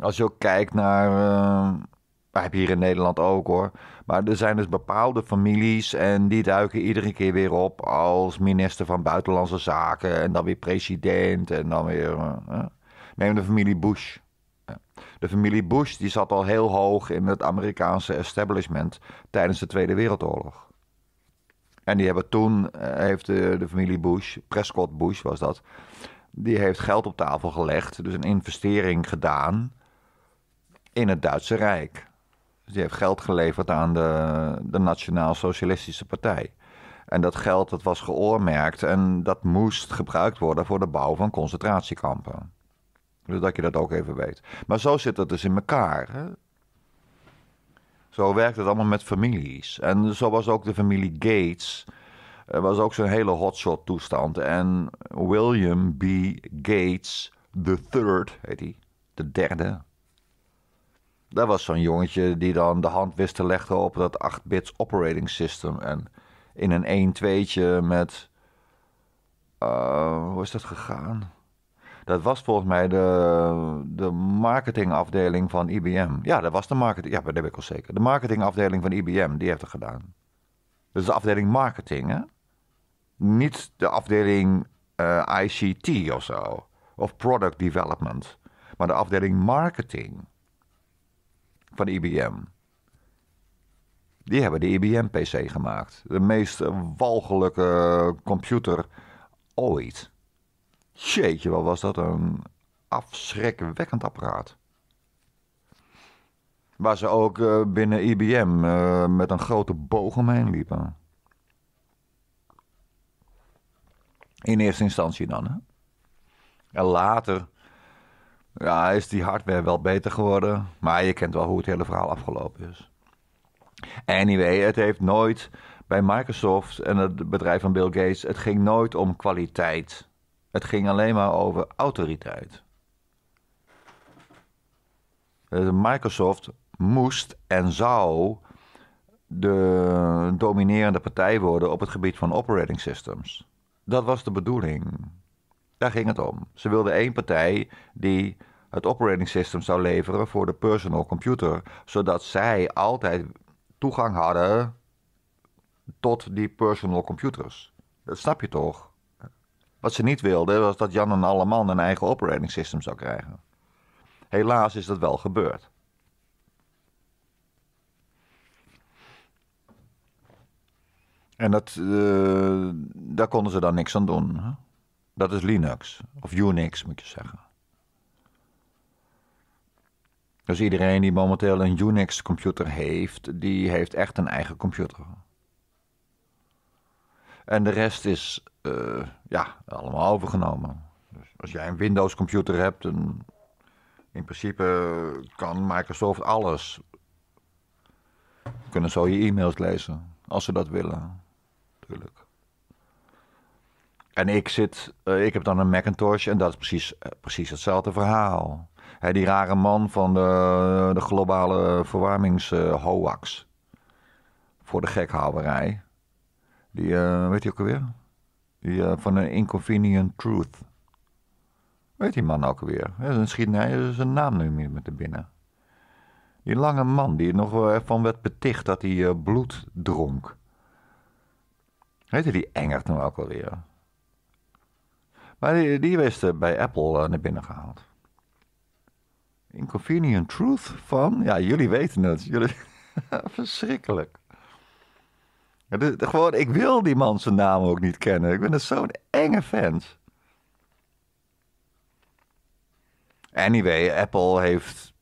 Als je ook kijkt naar. Uh, ehm, hebben hier in Nederland ook hoor. Maar er zijn dus bepaalde families en die duiken iedere keer weer op als minister van Buitenlandse Zaken. En dan weer president en dan weer. Eh, neem de familie Bush. De familie Bush die zat al heel hoog in het Amerikaanse establishment tijdens de Tweede Wereldoorlog. En die hebben toen, eh, heeft de, de, familie Bush, Prescott Bush was dat, die heeft geld op tafel gelegd, dus een investering gedaan in het Duitse Rijk. die heeft geld geleverd aan de, de Nationaal Socialistische Partij. En dat geld dat was geoormerkt en dat moest gebruikt worden voor de bouw van concentratiekampen. Dus dat je dat ook even weet. Maar zo zit het dus in elkaar. Hè? Zo werkt het allemaal met families. En zo was ook de familie Gates. Eh, was ook zo'n hele hotshot toestand. En William B. Gates III, heet hij. De derde dat was zo'n jongetje die dan de hand wist te leggen op dat 8-bits operating system. En in een 1-2'tje met. Eh, hoe is dat gegaan? Dat was volgens mij de, de marketingafdeling van IBM. Ja, dat was de marketing. Ja, dat heb ik al zeker. De marketingafdeling van IBM, die heeft het gedaan. Dat is de afdeling marketing, hè? Niet de afdeling eh, ICT of zo. Of product development. Maar de afdeling marketing van IBM. Die hebben de IBM-PC gemaakt. De meest walgelijke computer ooit. Jeetje, wat was dat een afschrikwekkend apparaat. Waar ze ook eh, binnen IBM eh, met een grote boog omheen liepen. In eerste instantie dan, hè? En later ja, is die hardware wel beter geworden. Maar je kent wel hoe het hele verhaal afgelopen is. Anyway, het heeft nooit bij Microsoft en het bedrijf van Bill Gates, het ging nooit om kwaliteit. Het ging alleen maar over autoriteit. Dus Microsoft moest en zou de dominerende partij worden op het gebied van operating systems. Dat was de bedoeling. Daar ging het om. Ze wilden één partij die het operating system zou leveren voor de personal computer, zodat zij altijd toegang hadden tot die personal computers. Dat snap je toch? Wat ze niet wilden was dat Jan en alle man een eigen operating system zou krijgen. Helaas is dat wel gebeurd. En dat, eh, daar konden ze dan niks aan doen. Hè? Dat is Linux, of Unix moet je zeggen. Dus iedereen die momenteel een Unix-computer heeft, die heeft echt een eigen computer. En de rest is, eh, ja, allemaal overgenomen. Dus als jij een Windows-computer hebt, dan in principe kan Microsoft alles. We kunnen zo je e-mails lezen, als ze dat willen, natuurlijk. En ik, zit, eh, ik heb dan een Macintosh en dat is precies, eh, precies hetzelfde verhaal. die rare man van de, de globale verwarmingshoax. Eh, voor de houwerij. Die, weet je ook alweer? Die van een Inconvenient Truth. Weet die man ook alweer? Hij is een schietnij, is een naam nu meer met de binnen. Die lange man die nog van werd beticht dat hij bloed dronk. Heette die Engert nou ook alweer? Maar die, die werd eh, bij Apple eh, naar binnen gehaald. Inconvenient Truth van... Ja, jullie weten het. Jullie, verschrikkelijk. gewoon, ik wil die man zijn naam ook niet kennen. Ik ben zo'n enge fan. Anyway, Apple heeft...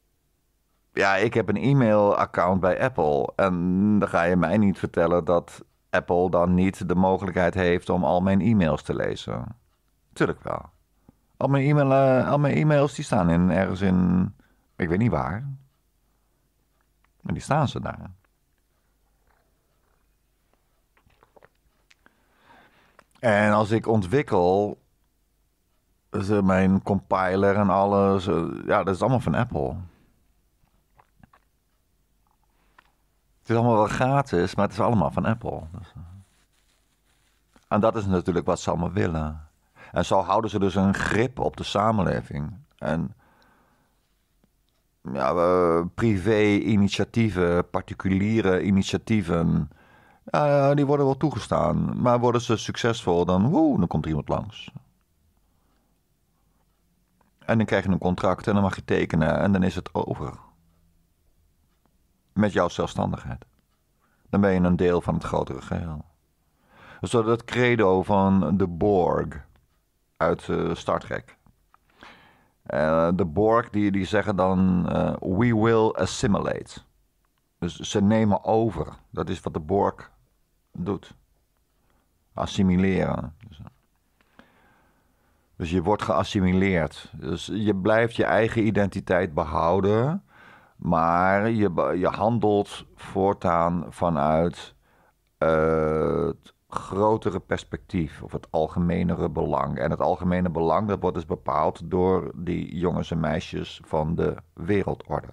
Ja, ik heb een e-mail-account bij Apple. En dan ga je mij niet vertellen dat Apple dan niet de mogelijkheid heeft om al mijn e-mails te lezen. Tuurlijk wel. Al mijn, e-mail, eh, al mijn e-mails die staan in, ergens in... Ik weet niet waar. Maar die staan ze daar. En als ik ontwikkel... Mijn compiler en alles... Eh, ja, dat is allemaal van Apple. Het is allemaal wel gratis, maar het is allemaal van Apple. Dus, eh. En dat is natuurlijk wat ze allemaal willen. En zo houden ze dus een grip op de samenleving. En ja, privé-initiatieven, particuliere initiatieven, die worden wel toegestaan. Maar worden ze succesvol, dan, woe, dan komt er iemand langs. En dan krijg je een contract en dan mag je tekenen en dan is het over. Met jouw zelfstandigheid. Dan ben je een deel van het grotere geheel. zo dus dat credo van de Borg uit eh, Star Trek. Eh, de Borg die, die zeggen dan eh, we will assimilate. Dus ze nemen over. Dat is wat de Borg doet. Assimileren. Dus, dus je wordt geassimileerd. Dus je blijft je eigen identiteit behouden. Maar je, je handelt voortaan vanuit uh, grotere perspectief of het algemenere belang. En het algemene belang dat wordt dus bepaald door die jongens en meisjes van de wereldorde.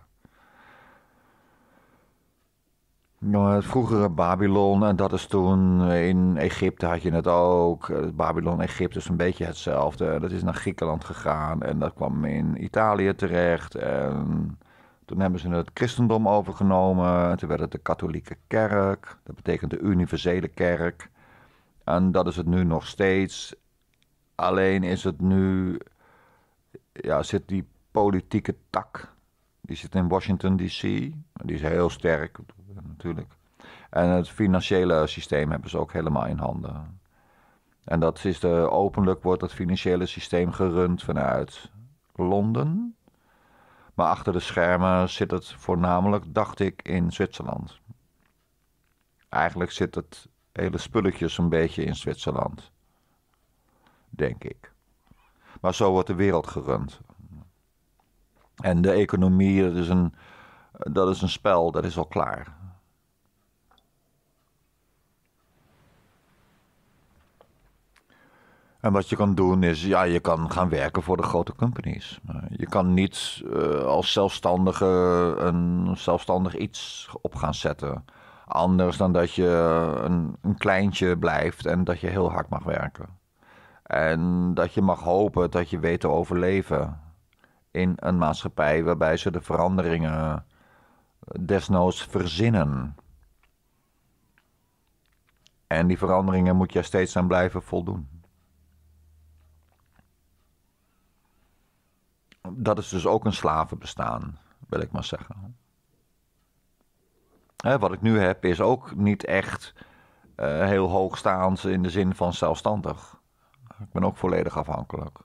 Nou, het vroegere Babylon, en dat is toen in Egypte had je het ook. Eh, Babylon, Egypte is een beetje hetzelfde. Dat is naar Griekenland gegaan en dat kwam in Italië terecht. En toen hebben ze het christendom overgenomen. Toen werd het de katholieke kerk. Dat betekent de universele kerk. En dat is het nu nog steeds. Alleen is het nu. Ja, zit die politieke tak. Die zit in Washington DC. Die is heel sterk natuurlijk. En het financiële systeem hebben ze ook helemaal in handen. En dat is de, openlijk wordt het financiële systeem gerund vanuit Londen. Maar achter de schermen zit het voornamelijk, dacht ik, in Zwitserland. Eigenlijk zit het hele spulletjes een beetje in Zwitserland. Denk ik. Maar zo wordt de wereld gerund. En de economie, dat is een, dat is een spel, dat is al klaar. En wat je kan doen is, ja, je kan gaan werken voor de grote companies. Je kan niet eh, als zelfstandige een zelfstandig iets op gaan zetten. Anders dan dat je eh, een, een kleintje blijft en dat je heel hard mag werken. En dat je mag hopen dat je weet te overleven in een maatschappij waarbij ze de veranderingen eh, desnoods verzinnen. En die veranderingen moet je steeds aan blijven voldoen. Dat is dus ook een slavenbestaan, wil ik maar zeggen wat ik nu heb is ook niet echt eh, heel hoogstaand in de zin van zelfstandig. Ik ben ook volledig afhankelijk.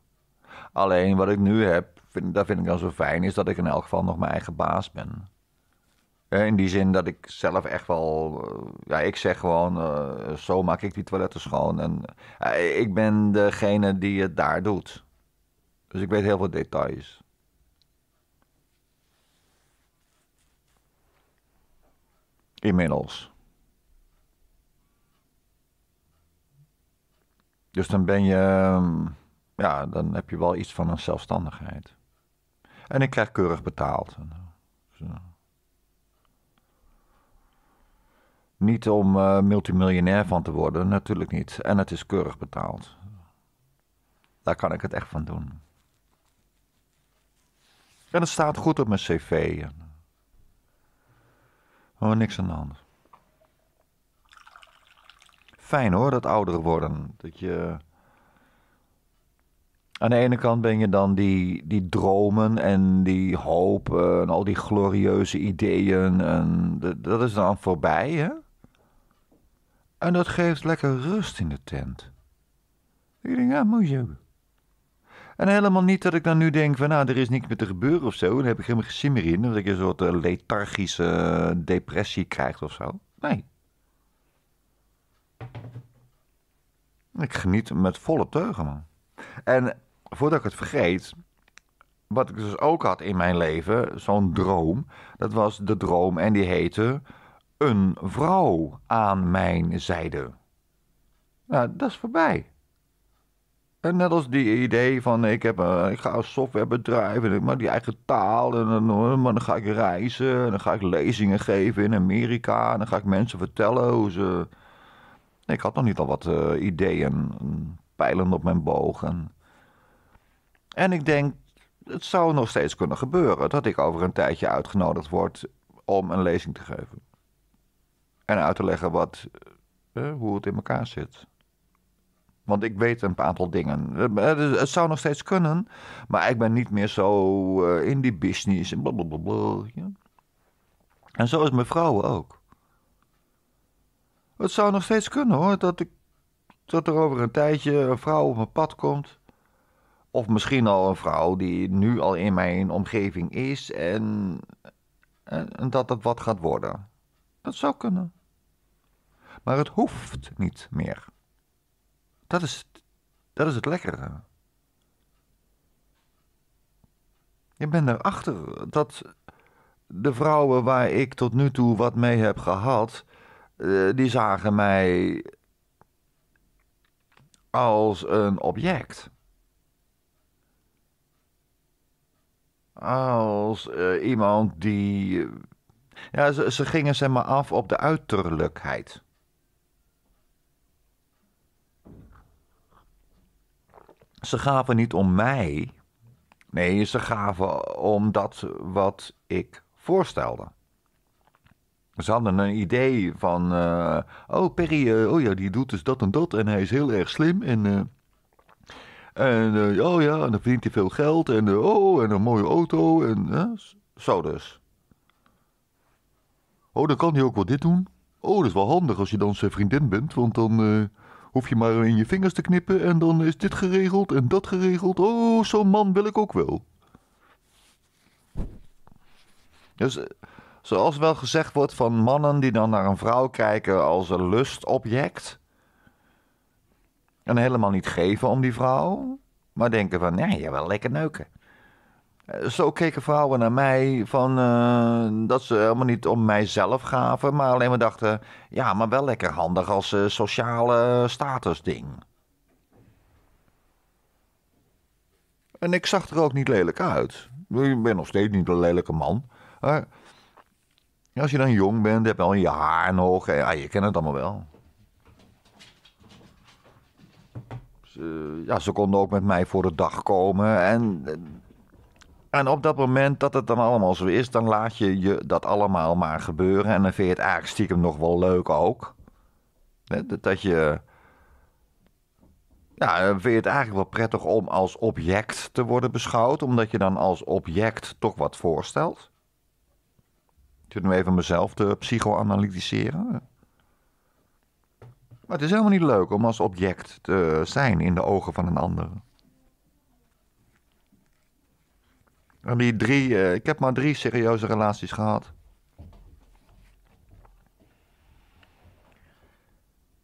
Alleen wat ik nu heb, vind, dat vind ik dan zo fijn, is dat ik in elk geval nog mijn eigen baas ben. In die zin dat ik zelf echt wel. Eh, ja, ik zeg gewoon. Eh, zo maak ik die toiletten schoon. En ik ben degene die het daar doet. Dus ik weet heel veel details. Inmiddels. Dus dan ben je, ehm, ja, dan heb je wel iets van een zelfstandigheid. En ik krijg keurig betaald. Zo. Niet om eh, multimiljonair van te worden, natuurlijk niet. En het is keurig betaald. Daar kan ik het echt van doen. En het staat goed op mijn cv. Maar niks aan de hand. Fijn hoor, dat ouder worden. Dat je. Aan de ene kant ben je dan die, die dromen en die hoop en al die glorieuze ideeën. En dat is dan voorbij, hè? En dat geeft lekker rust in de tent. Ik denk, ja, moet je. En helemaal niet dat ik dan nu denk van nou, er is niks meer te gebeuren of zo. Dan heb ik helemaal geen zin meer in. Dat ik een soort eh, lethargische eh, depressie krijg of zo. Nee. Ik geniet met volle teugen, man. En voordat ik het vergeet, wat ik dus ook had in mijn leven, zo'n droom. Dat was de droom en die heette een vrouw aan mijn zijde. Nou, dat is voorbij. En eh, net als die idee van ik, heb, eh, ik ga een softwarebedrijf en ik maak die eigen taal. En maar dan ga ik reizen en dan ga ik lezingen geven in Amerika. En dan ga ik mensen vertellen hoe ze... Ik had nog niet al wat eh, ideeën, pijlen op mijn bogen En, ik denk, het zou nog steeds kunnen gebeuren dat ik over een tijdje uitgenodigd word om een lezing te geven. En uit te leggen wat, hoe het in elkaar zit. Want ik weet een aantal dingen. Eh, eh, dus het zou nog steeds kunnen, maar ik ben niet meer zo eh, in die business en blablabla. Ja. En zo is mijn vrouw ook. Het zou nog steeds kunnen hoor, dat, ik, dat er over een tijdje een vrouw op mijn pad komt. Of misschien al een vrouw die nu al in mijn omgeving is en, en, en dat dat wat gaat worden. Dat zou kunnen. Maar het hoeft niet meer. Dat is, dat is het lekkere. Ik ben erachter dat de vrouwen waar ik tot nu toe wat mee heb gehad, eh, die zagen mij als een object. Als eh, iemand die. Eh, ja, ze, ze gingen ze maar af op de uiterlijkheid. Ze gaven niet om mij. Nee, ze gaven om dat wat ik voorstelde. Ze hadden een idee van. Eh, oh, Perry, eh, oh ja, die doet dus dat en dat. En hij is heel erg slim. En. Eh, en oh ja, en dan verdient hij veel geld. En oh, en een mooie auto. En zo dus. Oh, dan kan hij ook wel dit doen. Oh, dat is wel handig als je dan zijn vriendin bent, want dan, Hoef je maar in je vingers te knippen en dan is dit geregeld en dat geregeld. Oh, zo'n man wil ik ook wel. Dus eh, zoals wel gezegd wordt van mannen die dan naar een vrouw kijken als een lustobject. En helemaal niet geven om die vrouw. Maar denken van, nee, je wel lekker neuken. Eh, zo keken vrouwen naar mij van eh, dat ze helemaal niet om mijzelf gaven, maar alleen maar dachten: ja, maar wel lekker handig als uh, sociale statusding. En ik zag er ook niet lelijk uit. Ik ben nog steeds niet een lelijke man. Maar als je dan jong bent, heb je al je haar nog. je kent het allemaal wel. ja, ze konden ook met mij voor de dag komen en en op dat moment dat het dan allemaal zo is, dan laat je, je dat allemaal maar gebeuren. En dan vind je het eigenlijk stiekem nog wel leuk ook. Dat je. Ja, vind je het eigenlijk wel prettig om als object te worden beschouwd, omdat je dan als object toch wat voorstelt? Ik zit nu even mezelf te psychoanalyseren. Maar het is helemaal niet leuk om als object te zijn in de ogen van een ander. En die drie, eh, ik heb maar drie serieuze relaties gehad.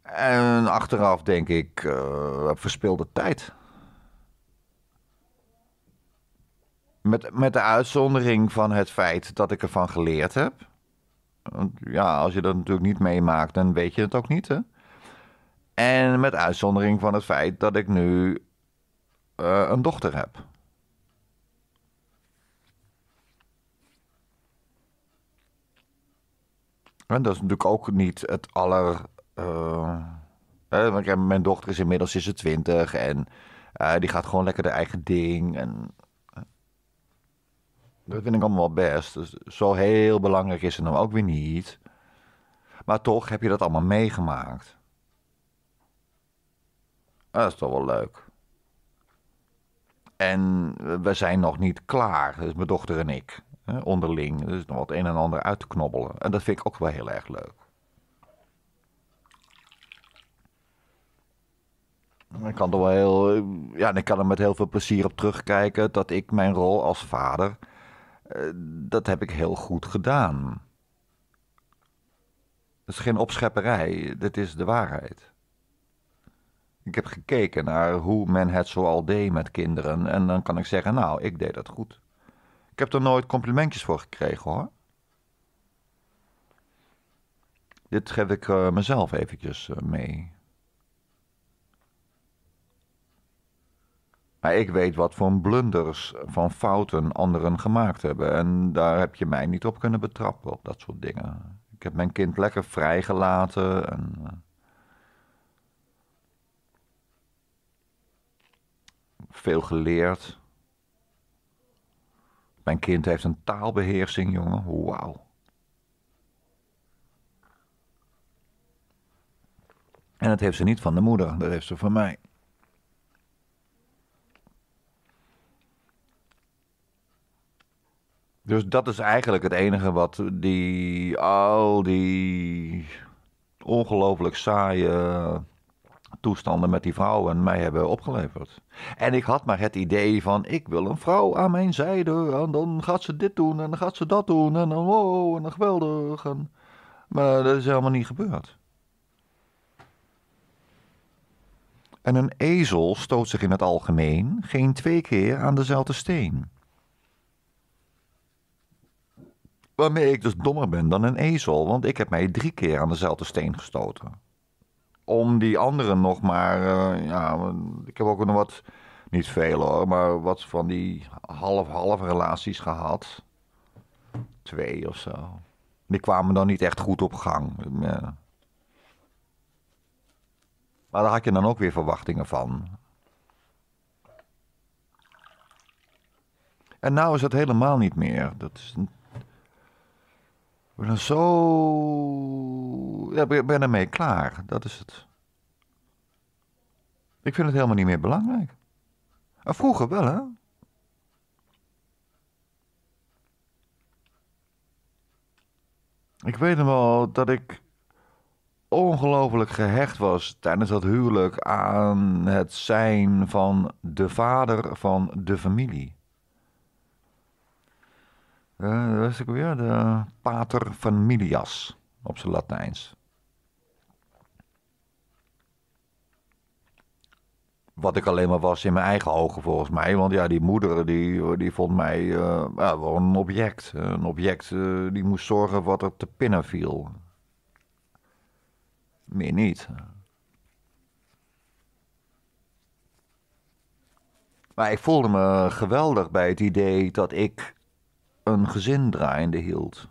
En achteraf denk ik, uh, eh, verspilde tijd. Met, met de uitzondering van het feit dat ik ervan geleerd heb. Want ja, als je dat natuurlijk niet meemaakt, dan weet je het ook niet. Hè? En met uitzondering van het feit dat ik nu eh, een dochter heb. dat is natuurlijk ook niet het aller. Eh, mijn dochter is inmiddels is ze twintig en eh, die gaat gewoon lekker de eigen ding. En, eh, dat vind ik allemaal best. Dus zo heel belangrijk is het dan nou ook weer niet. Maar toch heb je dat allemaal meegemaakt. Ah, dat is toch wel leuk. En we zijn nog niet klaar, dus mijn dochter en ik onderling. Dus nog wat een en ander uit te knobbelen. En dat vind ik ook wel heel erg leuk. Ik kan er wel heel, ja, ik kan er met heel veel plezier op terugkijken dat ik mijn rol als vader, eh, dat heb ik heel goed gedaan. Het is geen opschepperij, dit is de waarheid. Ik heb gekeken naar hoe men het zoal deed met kinderen en dan kan ik zeggen, nou, ik deed dat goed. Ik heb er nooit complimentjes voor gekregen hoor. Dit geef ik eh, mezelf eventjes eh, mee. Maar ik weet wat voor blunders van fouten anderen gemaakt hebben. En daar heb je mij niet op kunnen betrappen, op dat soort dingen. Ik heb mijn kind lekker vrijgelaten. En, eh, veel geleerd. Mijn kind heeft een taalbeheersing, jongen. Wauw. En dat heeft ze niet van de moeder, dat heeft ze van mij. Dus dat is eigenlijk het enige wat die, al die ongelooflijk saaie toestanden met die vrouwen mij hebben opgeleverd. En ik had maar het idee van: ik wil een vrouw aan mijn zijde. En dan gaat ze dit doen en dan gaat ze dat doen. En dan wow, en dan geweldig. En... Maar dat is helemaal niet gebeurd. En een ezel stoot zich in het algemeen geen twee keer aan dezelfde steen. Waarmee ik dus dommer ben dan een ezel, want ik heb mij drie keer aan dezelfde steen gestoten om die anderen nog maar. Eh, ja, ik heb ook nog wat, niet veel hoor, maar wat van die half-half relaties gehad. Twee of zo. Die kwamen dan niet echt goed op gang. Maar daar had je dan ook weer verwachtingen van. En nou is dat helemaal niet meer. Dat is ben dan zo. Ja, ben ermee klaar. Dat is het. Ik vind het helemaal niet meer belangrijk. Maar ah, vroeger wel, hè? Ik weet nog wel dat ik ongelooflijk gehecht was tijdens dat huwelijk aan het zijn van de vader van de familie. Uh, dat is ik weer, de pater familias, op zijn Latijns. Wat ik alleen maar was in mijn eigen ogen volgens mij. Want ja, die moeder die, die vond mij uh, wel een object. Een object eh, die moest zorgen wat er te pinnen viel. Meer niet. Maar ik voelde me geweldig bij het idee dat ik een gezin draaiende hield.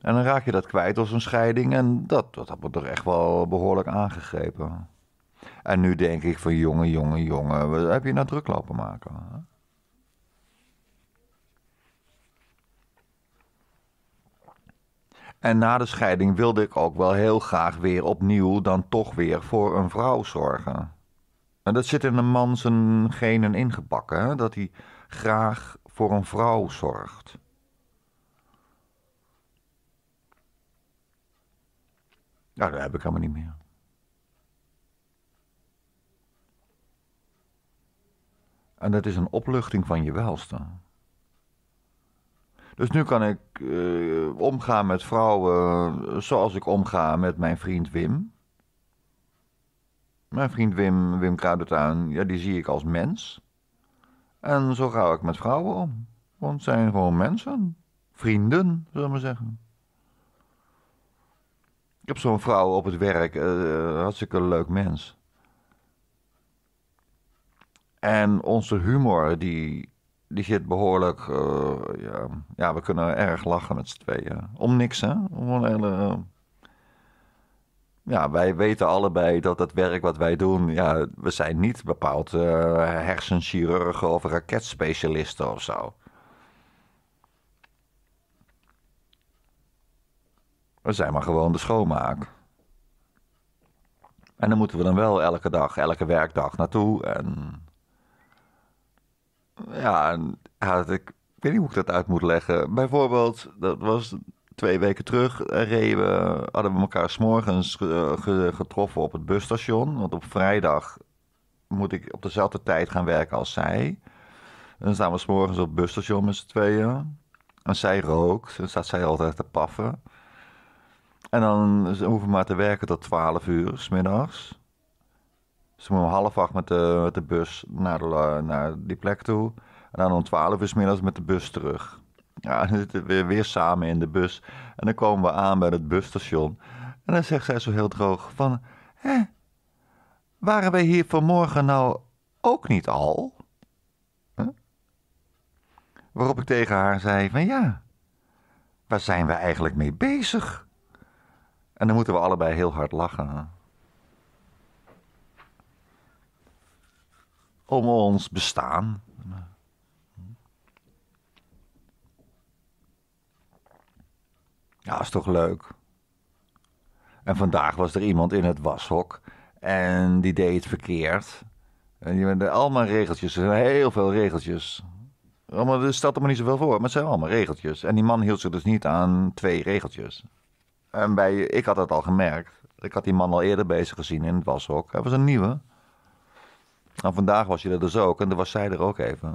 En dan raak je dat kwijt als een scheiding en dat, dat had me toch echt wel behoorlijk aangegrepen. En nu denk ik van jongen, jongen, jongen, wat heb je nou druk lopen maken? En na de scheiding wilde ik ook wel heel graag weer opnieuw dan toch weer voor een vrouw zorgen. En dat zit in een man zijn genen ingebakken, hè? dat hij graag voor een vrouw zorgt. Nou, dat heb ik helemaal niet meer. En dat is een opluchting van je welste. Dus nu kan ik eh, omgaan met vrouwen eh, zoals ik omga met mijn vriend Wim. Mijn vriend Wim, Wim Kruidertuin. ja, die zie ik als mens. En zo ga ik met vrouwen om. Want het zijn gewoon mensen. Vrienden, zullen we maar zeggen. Ik heb zo'n vrouw op het werk, uh, hartstikke leuk mens. En onze humor, die, die zit behoorlijk. Eh, ja, ja, we kunnen erg lachen met z'n tweeën. Om niks, hè? Om een hele ja, wij weten allebei dat het werk wat wij doen, ja, we zijn niet bepaald uh, hersenchirurgen of raketspecialisten of zo. We zijn maar gewoon de schoonmaak. En dan moeten we dan wel elke dag, elke werkdag naartoe. En ja, en, ja ik weet niet hoe ik dat uit moet leggen. Bijvoorbeeld, dat was twee weken terug eh, reden we, hadden we elkaar s'morgens eh, getroffen op het busstation. Want op vrijdag moet ik op dezelfde tijd gaan werken als zij. En dan staan we s'morgens op het busstation met z'n tweeën. En zij rookt. Dan staat zij altijd te paffen. En dan hoeven we maar te werken tot 12 uur smiddags. Dus we om half acht met de, met de bus naar, de, naar die plek toe. En dan om 12 uur smiddags met de bus terug. Ja, dan zitten we weer samen in de bus. En dan komen we aan bij het busstation. En dan zegt zij zo heel droog van... Hè, waren wij hier vanmorgen nou ook niet al? Waarop ik tegen haar zei van ja, waar zijn we eigenlijk mee bezig? En dan moeten we allebei heel hard lachen. Om ons bestaan. Ja, is toch leuk? En vandaag was er iemand in het washok en die deed het verkeerd. En je bent allemaal regeltjes, er zijn heel veel regeltjes. Allemaal, er stelt er maar niet zoveel voor, maar het zijn allemaal regeltjes. En die man hield zich dus niet aan twee regeltjes. En bij, ik had dat al gemerkt. Ik had die man al eerder bezig gezien in het washok. Hij was een nieuwe. En nou, vandaag was je er dus ook en dan was zij er ook even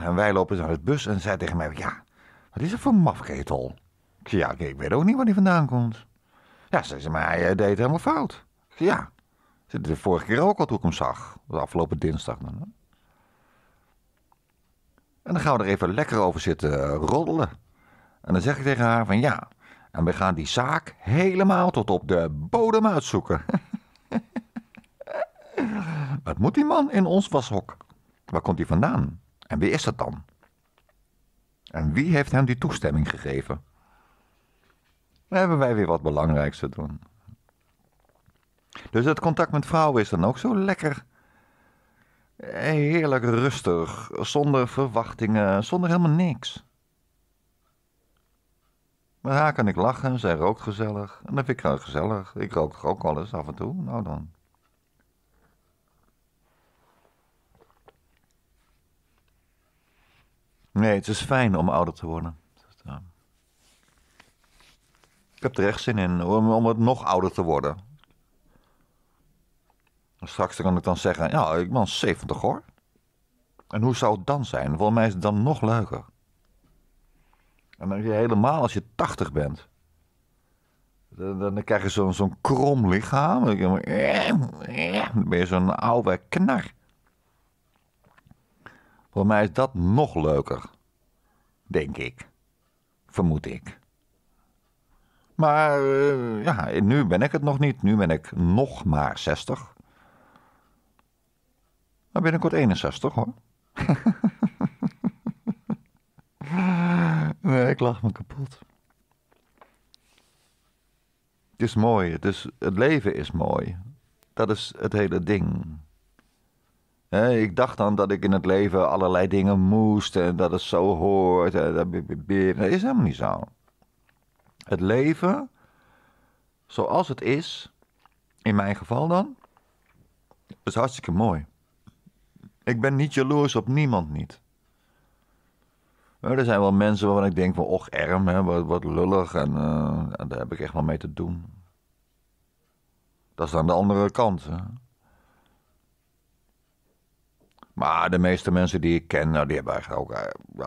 en wij lopen naar de bus en zij tegen mij: Ja, wat is dat voor mafketel? Ik zei: Ja, ik weet ook niet waar die vandaan komt. Ja, ze zei: Maar hij eh, deed helemaal fout. Ik zei: Ja. Ze de vorige keer ook al toen ik hem zag. De afgelopen dinsdag. Dan, En dan gaan we er even lekker over zitten eh, roddelen. En dan zeg ik tegen haar: Van ja. En we gaan die zaak helemaal tot op de bodem uitzoeken. Wat moet die man in ons washok? Waar komt hij vandaan? En wie is dat dan? En wie heeft hem die toestemming gegeven? Dan hebben wij weer wat belangrijkste te doen. Dus het contact met vrouwen is dan ook zo lekker. Heerlijk rustig, zonder verwachtingen, zonder helemaal niks. Met haar kan ik lachen, zij rookt gezellig. En dat vind ik wel gezellig. Ik rook ook alles af en toe. Nou dan. Nee, het is fijn om ouder te worden. Eh, ik heb er echt zin in om, om het nog ouder te worden. Straks kan ik dan zeggen, ja, ik ben 70 hoor. En hoe zou het dan zijn? Volgens mij is het dan nog leuker. En dan helemaal als je 80 bent. Dan, dan krijg je zo'n zo'n krom lichaam. Dan ben je zo'n oude knar. Voor mij is dat nog leuker. Denk ik. Vermoed ik. Maar eh, ja, nu ben ik het nog niet. Nu ben ik nog maar 60. Maar binnenkort 61 hoor. nee, ik lach me kapot. Het is mooi. Het, is, het leven is mooi. Dat is het hele ding ik dacht dan dat ik in het leven allerlei dingen moest en dat het zo hoort. dat, is helemaal niet zo. Het leven, zoals het is, in mijn geval dan, is hartstikke mooi. Ik ben niet jaloers op niemand niet. Er zijn wel mensen waarvan ik denk van, och erm, hè, wat, wat lullig eh, en daar heb ik echt wel mee te doen. Dat is aan de andere kant. Hè. Maar de meeste mensen die ik ken, nou, die hebben eigenlijk ook.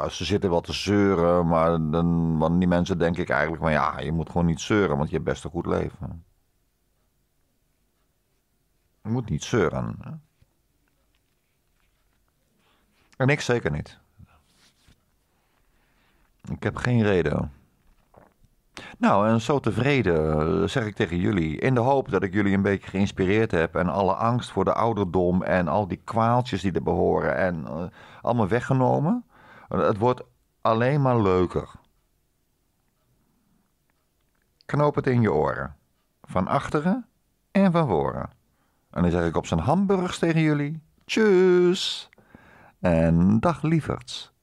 Eh, ze zitten wel te zeuren, maar dan, die mensen denk ik eigenlijk van ja, je moet gewoon niet zeuren, want je hebt best een goed leven. Je moet niet zeuren. En ik zeker niet. Ik heb geen reden. Nou, en zo tevreden eh, zeg ik tegen jullie. In de hoop dat ik jullie een beetje geïnspireerd heb. En alle angst voor de ouderdom en al die kwaaltjes die er behoren. En eh, allemaal weggenomen. Eh, het wordt alleen maar leuker. Knoop het in je oren. Van achteren en van voren. En dan zeg ik op zijn hamburgers tegen jullie. Tjus. En dag lieverds.